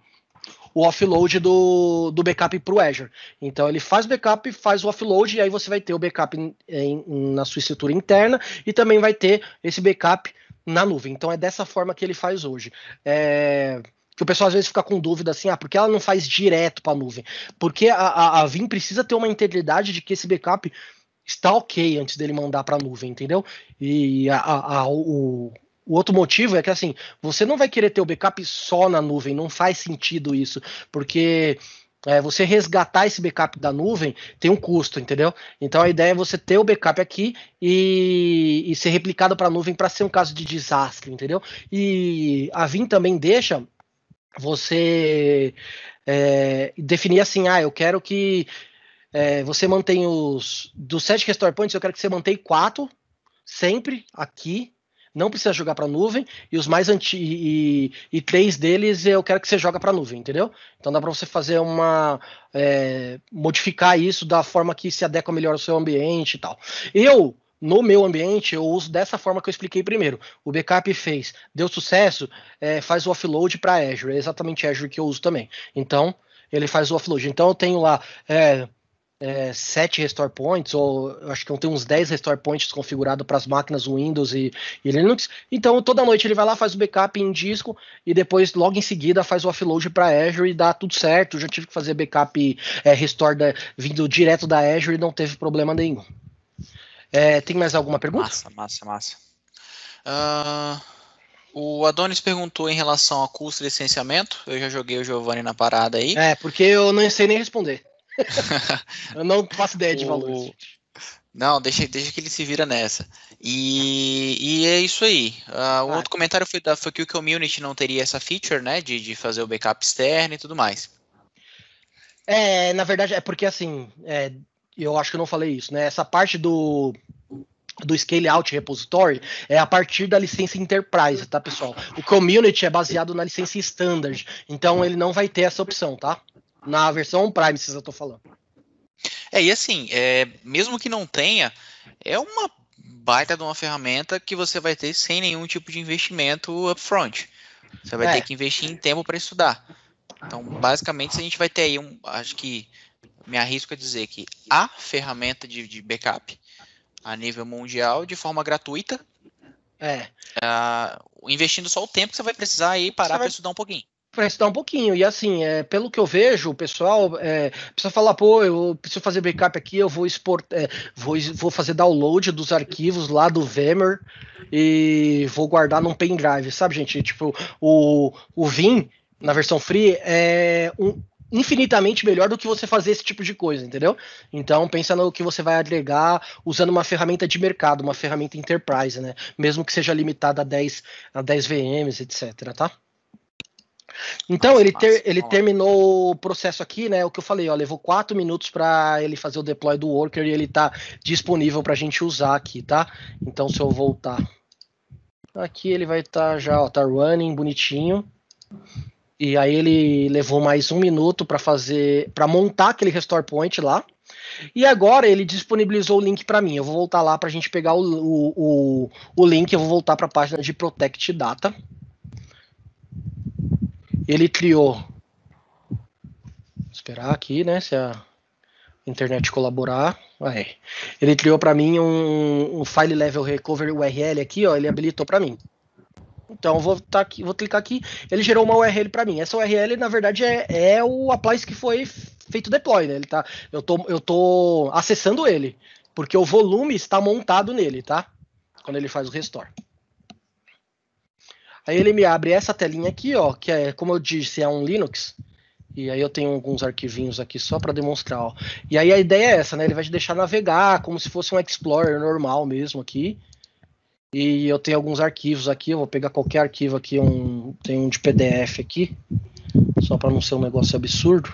o offload do, do backup pro Azure. Então, ele faz backup, faz o offload, e aí você vai ter o backup em, em, na sua estrutura interna e também vai ter esse backup na nuvem. Então, é dessa forma que ele faz hoje. É que o pessoal às vezes fica com dúvida assim, ah, porque ela não faz direto para a nuvem? Porque a, a, a, Vim precisa ter uma integridade de que esse backup está ok antes dele mandar para a nuvem, entendeu? E a, a, o, o outro motivo é que assim, você não vai querer ter o backup só na nuvem, não faz sentido isso, porque é, você resgatar esse backup da nuvem tem um custo, entendeu? Então a ideia é você ter o backup aqui e, e ser replicado para a nuvem para ser um caso de desastre, entendeu? E a Vim também deixa você é, definir assim, ah, eu quero que é, você mantém os. Dos sete restore points, eu quero que você mantenha quatro, sempre aqui. Não precisa jogar para nuvem. E os mais antigos. E, e, três deles eu quero que você joga para nuvem, entendeu? Então dá para você fazer uma. É, modificar isso da forma que se adequa melhor ao seu ambiente e tal. Eu. No meu ambiente, eu uso dessa forma que eu expliquei primeiro. O backup fez, deu sucesso, é, faz o offload para Azure. É exatamente Azure que eu uso também. Então, ele faz o offload. Então, eu tenho lá é, é, 7 restore points, ou acho que tem uns 10 restore points configurado para as máquinas Windows e, e, Linux. Então, toda noite ele vai lá, faz o backup em disco e depois, logo em seguida, faz o offload para Azure e dá tudo certo. Eu já tive que fazer backup é, restore da, vindo direto da Azure e não teve problema nenhum. É, tem mais alguma pergunta? Massa, massa, massa. Uh, o Adonis perguntou em relação a custo de licenciamento. Eu já joguei o Giovanni na parada aí. É, porque eu não sei nem responder. eu não faço ideia de valor. Não, deixa, deixa que ele se vira nessa. E, e é isso aí. Uh, o ah, outro comentário foi, da, foi que o community não teria essa feature, né? De, de fazer o backup externo e tudo mais. É, na verdade, é porque assim, é, eu acho que eu não falei isso, né? Essa parte do do Scale Out Repository é a partir da licença Enterprise, tá, pessoal? O Community é baseado na licença Standard, então ele não vai ter essa opção, tá? Na versão Prime, se eu tô falando. É, e assim, é, mesmo que não tenha, é uma baita de uma ferramenta que você vai ter sem nenhum tipo de investimento upfront. Você vai é. ter que investir em tempo para estudar. Então, basicamente, a gente vai ter aí um. Acho que me arrisco a dizer que a ferramenta de, de backup a nível mundial de forma gratuita. É. Uh, investindo só o tempo que você vai precisar aí parar para vai... estudar um pouquinho para estudar um pouquinho. E assim, é, pelo que eu vejo, o pessoal é, precisa falar, pô, eu preciso fazer backup aqui, eu vou exportar, é, vou, vou fazer download dos arquivos lá do Vemer e vou guardar num pendrive, sabe, gente? Tipo, o, o Vim, na versão free, é um, infinitamente melhor do que você fazer esse tipo de coisa, entendeu? Então pensa no que você vai agregar usando uma ferramenta de mercado, uma ferramenta enterprise, né? Mesmo que seja limitada a 10, a 10 VMs, etc, tá? Então, ele, ter, ele terminou o processo aqui, né? O que eu falei, ó, levou quatro minutos para ele fazer o deploy do worker e ele tá disponível para a gente usar aqui, tá? Então, se eu voltar aqui, ele vai estar tá já, ó, tá running bonitinho. E aí ele levou mais um minuto para fazer, para montar aquele restore point lá. E agora ele disponibilizou o link para mim. Eu vou voltar lá para a gente pegar o, o, o, o link. Eu vou voltar para a página de Protect Data ele criou. Vou esperar aqui, né? Se a internet colaborar. Aí. Ele criou para mim um, um, file level recovery URL aqui, ó. Ele habilitou para mim. Então vou tá aqui, vou clicar aqui. Ele gerou uma URL para mim. Essa URL na verdade é, é o appliance que foi feito deploy, né? Ele tá, eu tô, eu tô acessando ele porque o volume está montado nele, tá? Quando ele faz o restore. Aí ele me abre essa telinha aqui, ó, que é, como eu disse, é um Linux. E aí eu tenho alguns arquivinhos aqui só para demonstrar, ó. E aí a ideia é essa, né? Ele vai te deixar navegar como se fosse um Explorer normal mesmo aqui. E eu tenho alguns arquivos aqui, eu vou pegar qualquer arquivo aqui, um, tem um de PDF aqui, só para não ser um negócio absurdo.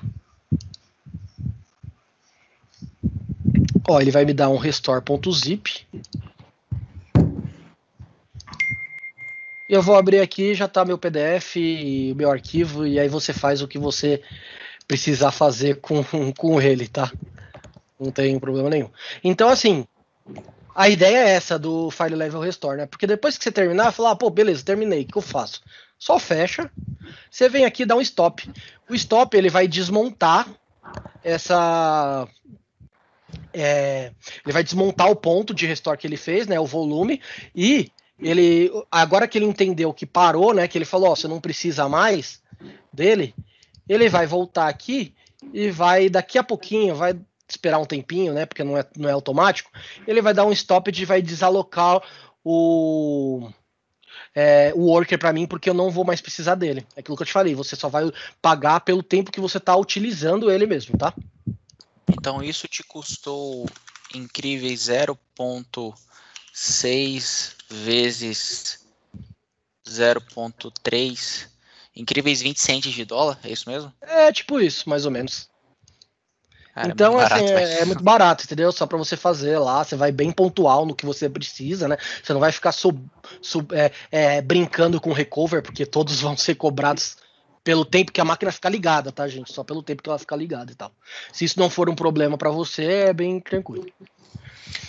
Ó, ele vai me dar um restore.zip eu vou abrir aqui, já está meu PDF, e meu arquivo, e aí você faz o que você precisar fazer com, com ele, tá? Não tem problema nenhum. Então, assim, a ideia é essa do File Level Restore, né? Porque depois que você terminar, falar, ah, pô, beleza, terminei, o que eu faço? Só fecha, você vem aqui e dá um stop. O stop, ele vai desmontar essa... É, ele vai desmontar o ponto de restore que ele fez, né, o volume, e ele agora que ele entendeu que parou, né, que ele falou, ó, você não precisa mais dele, ele vai voltar aqui e vai daqui a pouquinho, vai esperar um tempinho, né, porque não é, não é automático, ele vai dar um stop e vai desalocar o é, o worker para mim porque eu não vou mais precisar dele. É aquilo que eu te falei, você só vai pagar pelo tempo que você tá utilizando ele mesmo, tá? Então isso te custou incríveis 0. 6 vezes 0.3, incríveis 20 centes de dólar, é isso mesmo? É tipo isso, mais ou menos. Cara, então, é muito, então, assim, barato, é, é muito barato, entendeu? Só para você fazer lá, você vai bem pontual no que você precisa, né? Você não vai ficar sub, sub, é, é, brincando com recover, porque todos vão ser cobrados pelo tempo que a máquina ficar ligada, tá, gente? Só pelo tempo que ela ficar ligada e tal. Se isso não for um problema para você, é bem tranquilo.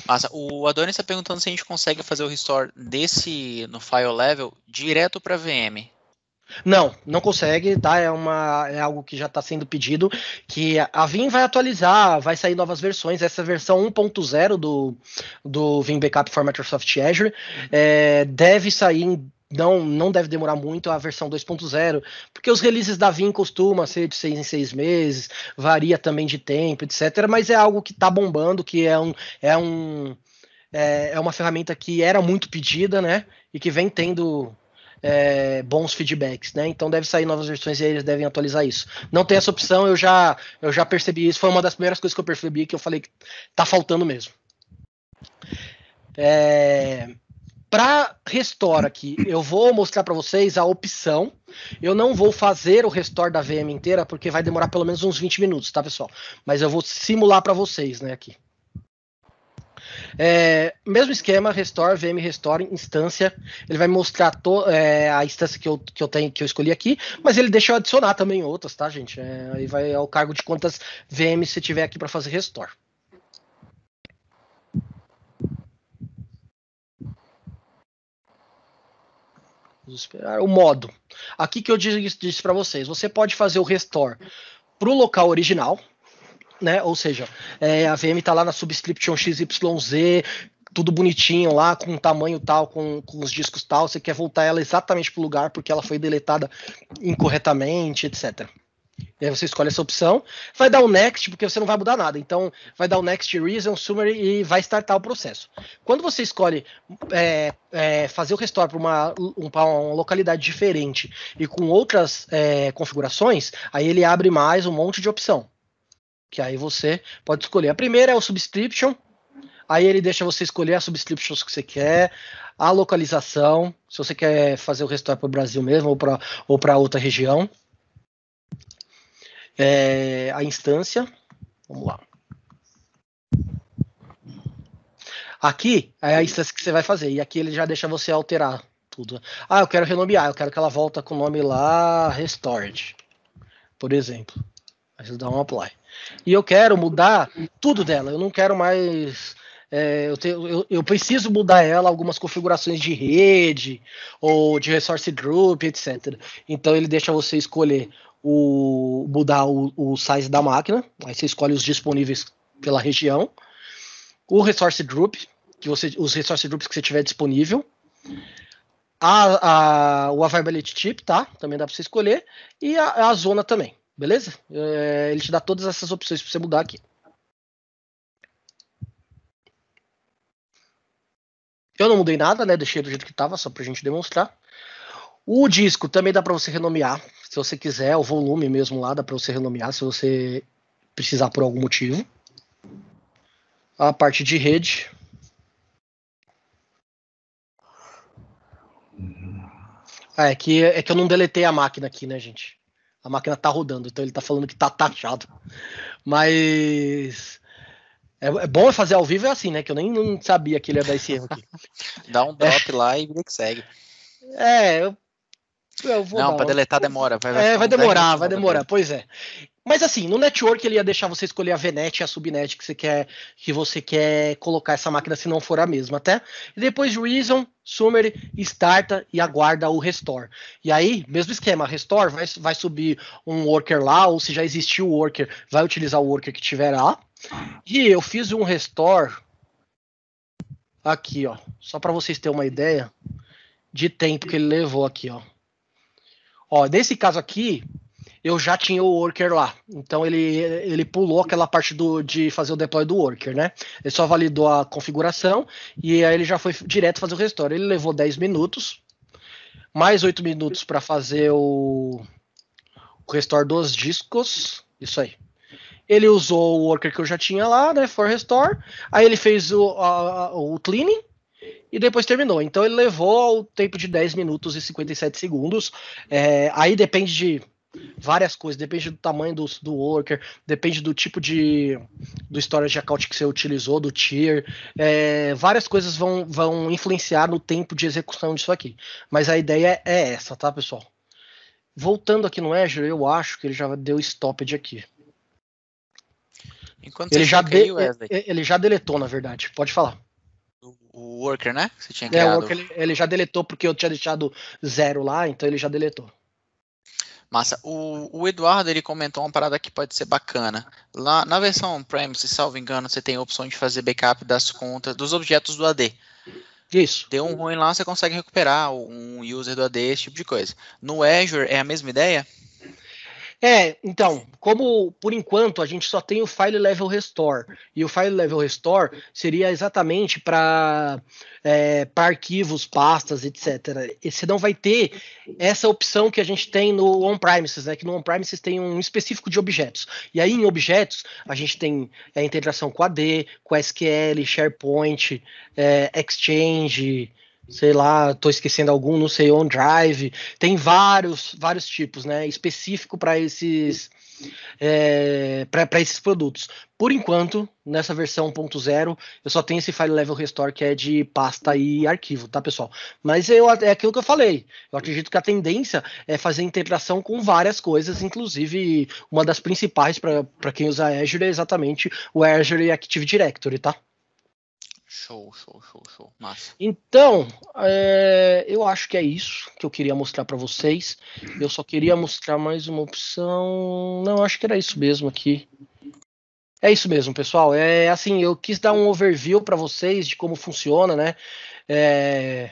Mas o Adonis está perguntando se a gente consegue fazer o restore desse no file level direto para VM. Não, não consegue, tá? É, uma, é algo que já está sendo pedido, que a Vim vai atualizar, vai sair novas versões. Essa versão 1.0 do, do Vim Backup for Microsoft Azure é, deve sair em não, não deve demorar muito a versão 2.0, porque os releases da Vim costumam ser de seis em seis meses, varia também de tempo, etc. Mas é algo que está bombando, que é um. É um é, é, uma ferramenta que era muito pedida, né? E que vem tendo é, bons feedbacks, né? Então deve sair novas versões e eles devem atualizar isso. Não tem essa opção, eu já, eu já percebi isso. Foi uma das primeiras coisas que eu percebi que eu falei que tá faltando mesmo. É, para restore aqui, eu vou mostrar para vocês a opção. Eu não vou fazer o restore da VM inteira, porque vai demorar pelo menos uns 20 minutos, tá, pessoal? Mas eu vou simular para vocês, né, aqui. É, mesmo esquema, restore, VM restore, instância. Ele vai mostrar to, é, a instância que eu, que eu tenho, que eu escolhi aqui, mas ele deixa eu adicionar também outras, tá, gente? É, aí vai ao cargo de quantas VMs você tiver aqui para fazer restore. Ah, o modo. Aqui que eu disse, disse para vocês, você pode fazer o restore para o local original, né? Ou seja, é, a VM está lá na subscription XYZ, tudo bonitinho lá, com tamanho tal, com, com os discos tal, você quer voltar ela exatamente para o lugar porque ela foi deletada incorretamente, etc. E aí você escolhe essa opção, vai dar o next, porque você não vai mudar nada. Então, vai dar o next reason, summary e vai startar o processo. Quando você escolhe é, é, fazer o restore para uma, um, uma, localidade diferente e com outras é, configurações, aí ele abre mais um monte de opção. Que aí você pode escolher. A primeira é o subscription, Aí ele deixa você escolher as subscriptions que você quer, a localização, se você quer fazer o restore para o Brasil mesmo ou para ou outra região é, a instância. Vamos lá. Aqui é a instância que você vai fazer, e aqui ele já deixa você alterar tudo. Ah, eu quero renomear, eu quero que ela volta com o nome lá, Restored, por exemplo. Aí você dá um apply. E eu quero mudar tudo dela, eu não quero mais é, eu, eu, eu, preciso mudar ela algumas configurações de rede ou de resource group, etc. Então ele deixa você escolher o mudar o, o size da máquina, aí você escolhe os disponíveis pela região, o resource group, que você, os resource groups que você tiver disponível, a, a, o availability chip, tá? Também dá para você escolher, e a, a zona também, beleza? É, ele te dá todas essas opções para você mudar aqui. Eu não mudei nada, né? Deixei do jeito que estava, só para a gente demonstrar. O disco também dá para você renomear se você quiser, o volume mesmo lá dá para você renomear se você precisar por algum motivo. A parte de rede. Ah, é que, é que eu não deletei a máquina aqui, né, gente? A máquina tá rodando, então ele tá falando que tá taxado. Mas. É, é bom fazer ao vivo, é assim, né? Que eu nem não sabia que ele ia dar esse erro aqui. Dá um drop é. lá e vê que segue. É, eu é, eu vou não, para deletar demora. Vai, vai, é, vai demorar, vai demorar, pois é. Mas assim, no network ele ia deixar você escolher a VNet e a subnet que você quer que você quer colocar essa máquina se não for a mesma, até. E depois Reason, Summary, starta e aguarda o restore. E aí, mesmo esquema, restore vai, vai subir um worker lá, ou se já existiu o worker, vai utilizar o worker que tiver lá. E eu fiz um restore aqui, ó, só para vocês terem uma ideia de tempo que ele levou aqui, ó. Ó, nesse caso aqui, eu já tinha o worker lá. Então ele, ele pulou aquela parte do, de fazer o deploy do worker, né? Ele só validou a configuração e aí ele já foi direto fazer o restore. Ele levou 10 minutos, mais 8 minutos para fazer o, o restore dos discos. Isso aí. Ele usou o worker que eu já tinha lá, né? For restore. Aí ele fez o, a, o cleaning e depois terminou. Então ele levou ao tempo de 10 minutos e 57 segundos. É, aí depende de várias coisas, depende do tamanho do, do worker, depende do tipo de do storage account que você utilizou, do tier, é, várias coisas vão, vão influenciar no tempo de execução disso aqui. Mas a ideia é essa, tá, pessoal? Voltando aqui no Azure, eu acho que ele já deu stop aqui. Enquanto ele, já de, aí, ele já deletou, na verdade. Pode falar o worker, né? Que você tinha criado. É, o worker ele, ele, já deletou porque eu tinha deixado zero lá, então ele já deletou. Massa. O, o Eduardo ele comentou uma parada que pode ser bacana. Lá na versão on-prem, se salvo engano, você tem a opção de fazer backup das contas, dos objetos do AD. Isso. Deu um ruim lá, você consegue recuperar um user do AD, esse tipo de coisa. No Azure é a mesma ideia? É, então, como por enquanto a gente só tem o File Level Restore, e o File Level Restore seria exatamente para é, arquivos, pastas, etc. E você não vai ter essa opção que a gente tem no on-premises, né? Que no on-premises tem um específico de objetos. E aí, em objetos, a gente tem a é, integração com AD, com SQL, SharePoint, é, Exchange sei lá, estou esquecendo algum, não sei, OneDrive, tem vários, vários tipos, né, específico para esses é, para esses produtos. Por enquanto, nessa versão 1.0, eu só tenho esse file level restore que é de pasta e arquivo, tá, pessoal? Mas eu, é aquilo que eu falei. Eu acredito que a tendência é fazer integração com várias coisas, inclusive uma das principais para quem usa Azure é exatamente o Azure Active Directory, tá? Show, show, show, show. Massa. Então, é, eu acho que é isso que eu queria mostrar para vocês. Eu só queria mostrar mais uma opção. Não, acho que era isso mesmo aqui. É isso mesmo, pessoal. É assim, eu quis dar um overview para vocês de como funciona, né? É,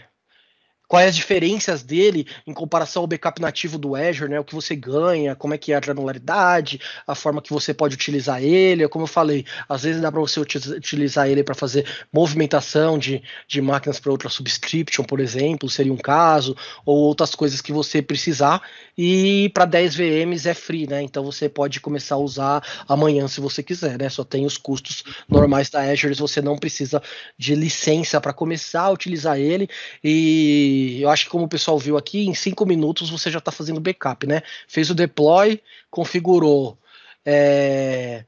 quais as diferenças dele em comparação ao backup nativo do Azure, né? O que você ganha, como é que é a granularidade, a forma que você pode utilizar ele. Como eu falei, às vezes dá para você utilizar ele para fazer movimentação de, de máquinas para outra subscription, por exemplo, seria um caso, ou outras coisas que você precisar. E para 10 VMs é free, né? Então você pode começar a usar amanhã se você quiser, né? Só tem os custos normais da Azure, você não precisa de licença para começar a utilizar ele e eu acho que como o pessoal viu aqui, em cinco minutos você já está fazendo backup, né? Fez o deploy, configurou, é,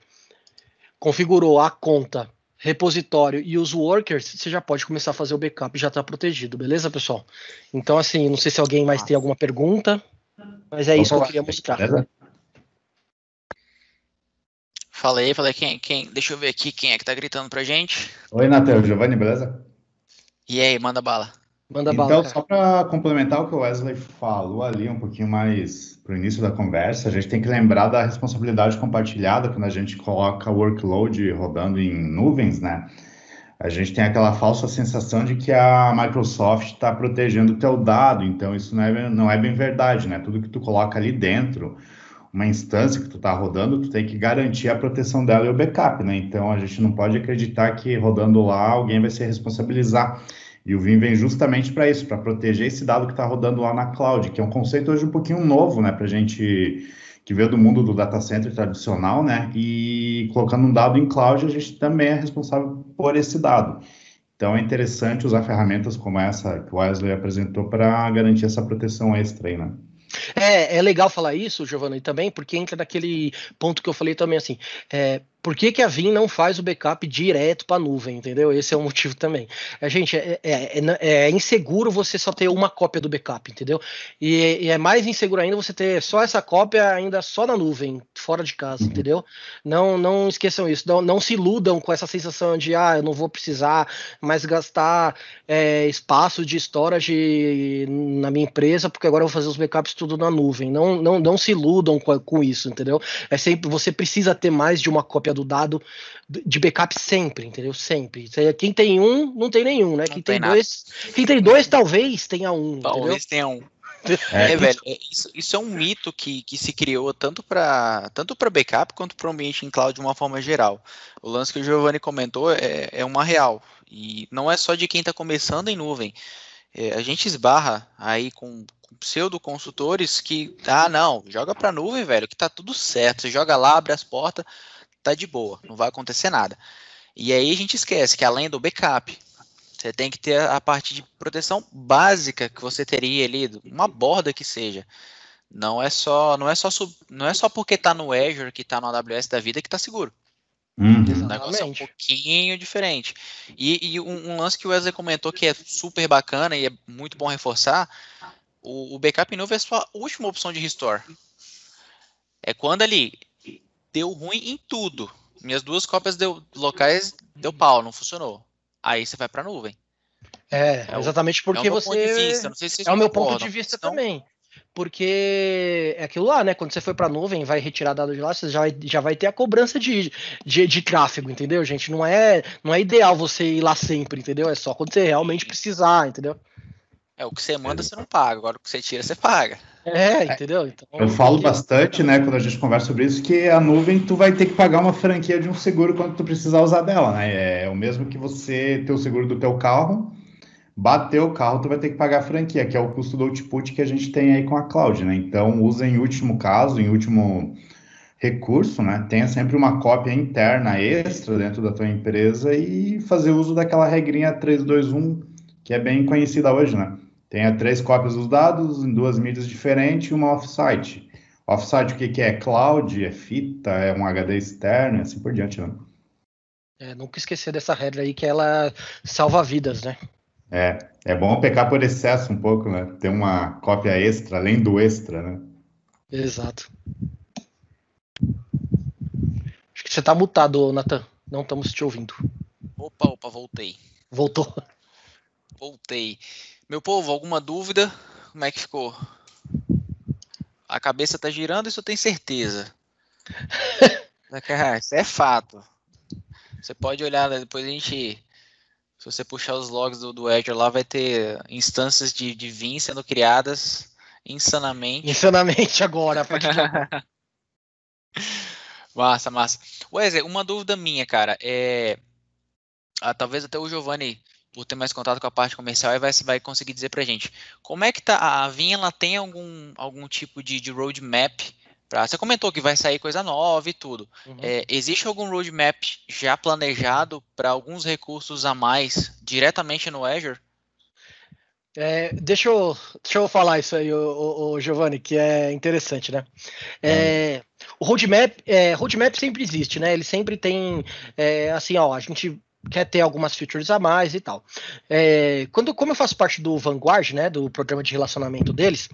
configurou a conta, repositório e os workers, você já pode começar a fazer o backup, já está protegido, beleza, pessoal? Então, assim, não sei se alguém mais tem alguma pergunta, mas é Vamos isso que eu queria mostrar. Beleza? Falei, falei quem, quem. Deixa eu ver aqui quem é que tá gritando pra gente. Oi, Natan, Giovanni, beleza? E aí, manda bala. Manda então, só para complementar o que o Wesley falou ali um pouquinho mais para o início da conversa, a gente tem que lembrar da responsabilidade compartilhada quando a gente coloca workload rodando em nuvens, né? A gente tem aquela falsa sensação de que a Microsoft está protegendo o teu dado, então isso não é, não é bem verdade, né? Tudo que tu coloca ali dentro, uma instância que tu está rodando, tu tem que garantir a proteção dela e o backup, né? Então a gente não pode acreditar que rodando lá alguém vai se responsabilizar. E o Vim vem justamente para isso, para proteger esse dado que está rodando lá na cloud, que é um conceito hoje um pouquinho novo, né, para a gente que veio do mundo do data center tradicional, né, e colocando um dado em cloud, a gente também é responsável por esse dado. Então é interessante usar ferramentas como essa que o Wesley apresentou para garantir essa proteção extra aí, né? É, é legal falar isso, Giovanni, também, porque entra naquele ponto que eu falei também, assim, é, por que, que a Vim não faz o backup direto para a nuvem, entendeu? Esse é o motivo também. É, gente, é é, é, é, é, inseguro você só ter uma cópia do backup, entendeu? E, e, é mais inseguro ainda você ter só essa cópia ainda só na nuvem, fora de casa, uhum. entendeu? Não, não esqueçam isso. Não, não se iludam com essa sensação de, ah, eu não vou precisar mais gastar é, espaço de storage na minha empresa, porque agora eu vou fazer os backups tudo na nuvem. Não, não, não se iludam com, com isso, entendeu? É sempre, você precisa ter mais de uma cópia cópia do dado de backup sempre, entendeu? Sempre. É, quem tem um, não tem nenhum, né? quem tem, dois, quem tem dois, talvez tenha um. Talvez entendeu? tenha um. É, é velho, é, isso, isso, é um mito que, que se criou tanto para tanto para backup quanto para o ambiente em cloud de uma forma geral. O lance que o Giovanni comentou é, é uma real e não é só de quem está começando em nuvem. É, a gente esbarra aí com, com pseudo consultores que ah não joga para nuvem velho que tá tudo certo. Você joga lá, abre as portas tá de boa, não vai acontecer nada. E aí a gente esquece que além do backup, você tem que ter a parte de proteção básica que você teria ali, uma borda que seja. Não é só, não é só, sub, não é só porque tá no Azure, que tá no AWS da vida que tá seguro. Uhum. O negócio é um pouquinho diferente. E, e um, um, lance que o Wesley comentou que é super bacana e é muito bom reforçar, o, o backup novo é a sua última opção de restore. É quando ali deu ruim em tudo. Minhas duas cópias deu, locais deu pau, não funcionou. Aí você vai para a nuvem. É, é exatamente porque é você. Se é o meu ponto de vista então... também. Porque é aquilo lá, né? Quando você foi para a nuvem, vai retirar dados de lá, você já vai, já vai ter a cobrança de, de, de tráfego, entendeu, gente? Não é, não é ideal você ir lá sempre, entendeu? É só quando você realmente precisar, entendeu? É, o que você manda, você não paga. Agora o que você tira, você paga. É, é. entendeu? Então, eu falo bastante, né, quando a gente conversa sobre isso, que a nuvem tu vai ter que pagar uma franquia de um seguro quando tu precisar usar dela, né? É, é o mesmo que você ter o seguro do teu carro, bater o carro, tu vai ter que pagar a franquia, que é o custo do output que a gente tem aí com a cloud, né? Então, usa em último caso, em último recurso, né? Tenha sempre uma cópia interna extra dentro da tua empresa e fazer uso daquela regrinha 321 que é bem conhecida hoje, né? Tenha três cópias dos dados em duas mídias diferentes e uma offsite. Offsite, o que, que é? Cloud, é fita, é um HD externo e assim por diante, né? É, nunca esquecer dessa regra aí que ela salva vidas, né? É, é bom pecar por excesso um pouco, né? Ter uma cópia extra, além do extra, né? Exato. Acho que você tá mutado, Nathan. Não estamos te ouvindo. Opa, opa, voltei. Voltou. Voltei. Meu povo, alguma dúvida? Como é que ficou? A cabeça tá girando, isso eu tenho certeza. É, isso é fato. Você pode olhar, né? depois a gente. Se você puxar os logs do, do Azure lá, vai ter instâncias de, de Vim sendo criadas insanamente. Insanamente agora, praticamente. massa, massa. Wesley, uma dúvida minha, cara. É, ah, talvez até o Giovanni por ter mais contato com a parte comercial, e vai, vai conseguir dizer para a gente como é que tá a Vinha. Ela tem algum, algum tipo de, de roadmap? Pra, você comentou que vai sair coisa nova e tudo. Uhum. É, existe algum roadmap já planejado para alguns recursos a mais diretamente no Azure? É, deixa, eu, deixa eu falar isso aí, o, Giovanni, que é interessante, né? É, hum. o roadmap, é, roadmap sempre existe, né? Ele sempre tem, é, assim, ó, a gente quer ter algumas features a mais e tal. É, quando, como eu faço parte do Vanguard, né, do programa de relacionamento deles,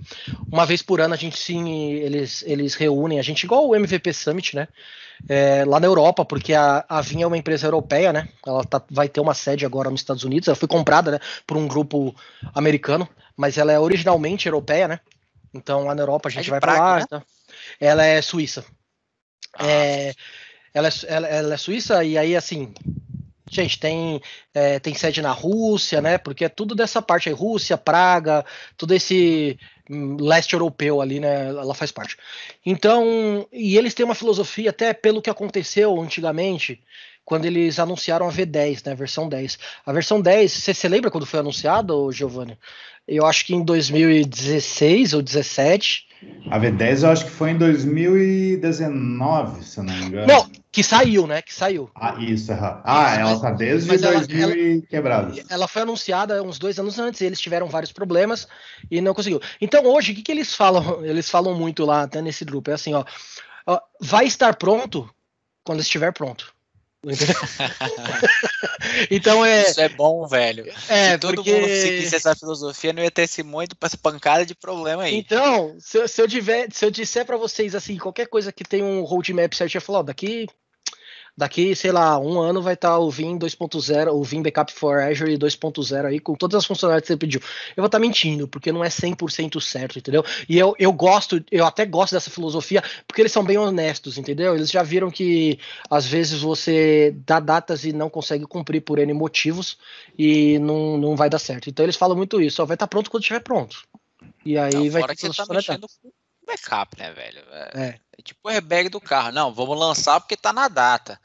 uma vez por ano a gente sim, eles, eles reúnem a gente igual o MVP Summit, né, é, lá na Europa, porque a, a Vinha é uma empresa europeia, né, ela tá, vai ter uma sede agora nos Estados Unidos, ela foi comprada, né, por um grupo americano, mas ela é originalmente europeia, né, então lá na Europa a gente é vai Praga, pra lá. Né? Tá. Ela é suíça. Ah. É, ela, é, ela, ela é suíça e aí, assim, Gente, tem, é, tem sede na Rússia, né? Porque é tudo dessa parte aí, Rússia, Praga, tudo esse hum, leste europeu ali, né? Ela faz parte. Então, e eles têm uma filosofia, até pelo que aconteceu antigamente, quando eles anunciaram a V10, né? A versão 10. A versão 10, você se lembra quando foi anunciada, Giovanni? Eu acho que em 2016 ou 2017. A V10 eu acho que foi em 2019, se eu não me engano. Não, que saiu, né? Que saiu. Ah, isso. Ah, ela tá desde mas 2000 ela, e quebrada. Ela foi anunciada uns dois anos antes, eles tiveram vários problemas e não conseguiu. Então, hoje, o que, que eles falam? Eles falam muito lá, até nesse grupo, é assim, ó. ó vai estar pronto quando estiver pronto. então é. Isso é bom, velho. É, se todo porque... mundo seguisse essa filosofia, não ia ter esse muito essa pancada de problema aí. Então, se, se eu, tiver, se eu disser para vocês assim, qualquer coisa que tem um roadmap certo, eu ia falar, ó, daqui daqui, sei lá, um ano vai estar tá o Vim 2.0, o Vim Backup for Azure 2.0 aí, com todas as funcionalidades que você pediu. Eu vou estar tá mentindo, porque não é 100% certo, entendeu? E eu, eu gosto, eu até gosto dessa filosofia, porque eles são bem honestos, entendeu? Eles já viram que às vezes você dá datas e não consegue cumprir por N motivos e não, não vai dar certo. Então eles falam muito isso, vai estar tá pronto quando estiver pronto. E aí não, vai ter que você tá mexendo backup, né, velho? É, é, é. tipo o airbag do carro. Não, vamos lançar porque tá na data.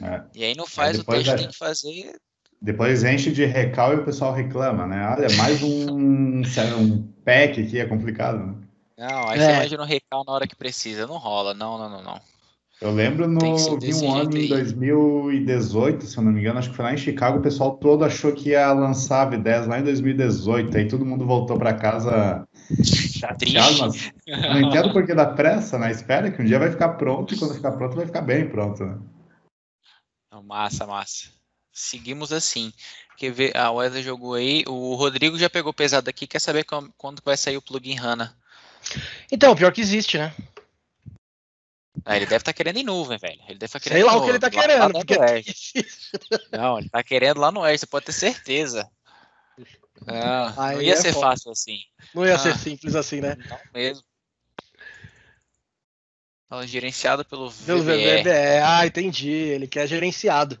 É. E aí não faz o teste é que tem que fazer. Depois enche de recal e o pessoal reclama, né? Olha, mais um, um pack aqui é complicado, né? Não, aí você é. imagina um recal na hora que precisa. Não rola, não, não, não, não. Eu lembro no vi um ano em 2018, se eu não me engano, acho que foi lá em Chicago, o pessoal todo achou que ia lançar a V10 lá em 2018, aí todo mundo voltou para casa chateado, mas não entendo porque dá pressa, né? espera que um dia vai ficar pronto e quando ficar pronto vai ficar bem pronto, né? Massa, massa. Seguimos assim. Quer ver? A Wesley jogou aí. O Rodrigo já pegou pesado aqui. Quer saber quando vai sair o plugin HANA? Então, pior que existe, né? Ah, ele deve estar tá querendo em nuvem, velho. Ele deve estar tá querendo Sei lá o que ele está querendo. Lá, lá porque... não, ele está querendo lá no Oeste, você pode ter certeza. Ah, não, não ia é ser foda. fácil assim. Não ia ah, ser simples assim, né? Não mesmo. Então, gerenciado pelo VBR. Pelo Ah, entendi. Ele quer gerenciado.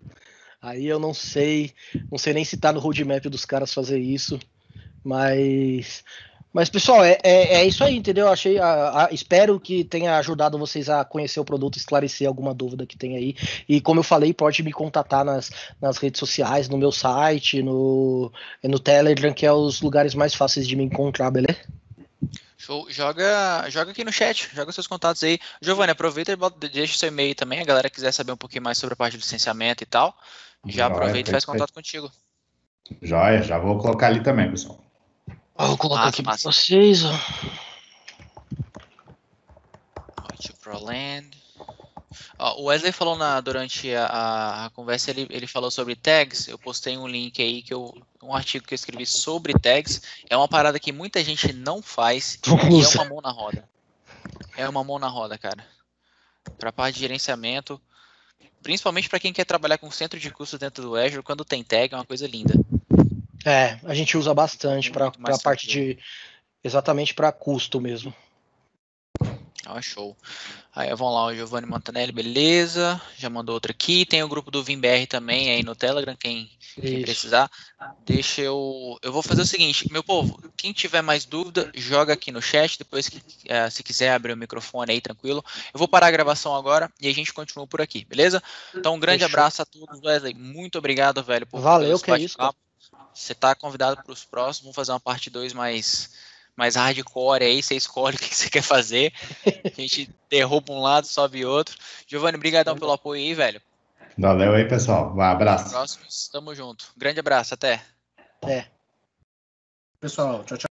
Aí eu não sei, não sei nem se está no roadmap dos caras fazer isso, mas mas, pessoal, é, é, é, isso aí, entendeu? Achei, a, a, espero que tenha ajudado vocês a conhecer o produto, esclarecer alguma dúvida que tem aí. E, como eu falei, pode me contatar nas, nas redes sociais, no meu site, no, no Telegram, que é os lugares mais fáceis de me encontrar, beleza? Show. Joga, joga aqui no chat, joga seus contatos aí. Giovanni, aproveita e bota, deixa seu e-mail também, a galera quiser saber um pouquinho mais sobre a parte de licenciamento e tal. Já, aproveita e faz contato contigo. Jóia, já vou colocar ali também, pessoal vou colocar ah, aqui para pra vocês, pro land. o Wesley falou na, durante a, a, a conversa, ele, ele falou sobre tags. Eu postei um link aí, que eu, um artigo que eu escrevi sobre tags. É uma parada que muita gente não faz e é uma mão na roda. É uma mão na roda, cara. Para parte de gerenciamento, principalmente para quem quer trabalhar com centro de custo dentro do Azure, quando tem tag é uma coisa linda. É, a gente usa bastante para a parte de. Exatamente para custo mesmo. Ah, show. Aí vamos lá, o Giovanni Montanelli, beleza. Já mandou outro aqui. Tem o grupo do VimBR também aí no Telegram, quem, quem precisar. Deixa eu. Eu vou fazer o seguinte, meu povo, quem tiver mais dúvida, joga aqui no chat. Depois, que, uh, se quiser abrir o microfone aí, tranquilo. Eu vou parar a gravação agora e a gente continua por aqui, beleza? Então, um grande abraço a todos, Wesley. Muito obrigado, velho, por Valeu, que é isso. Cara. Você está convidado para os próximos, vamos fazer uma parte 2 mais, mais hardcore aí, você escolhe o que você quer fazer. A gente derruba um lado, sobe outro. Giovanni, brigadão pelo apoio aí, velho. Valeu aí, pessoal. Um abraço. Próximos, tamo junto. Grande abraço, até. Até. Pessoal, tchau, tchau.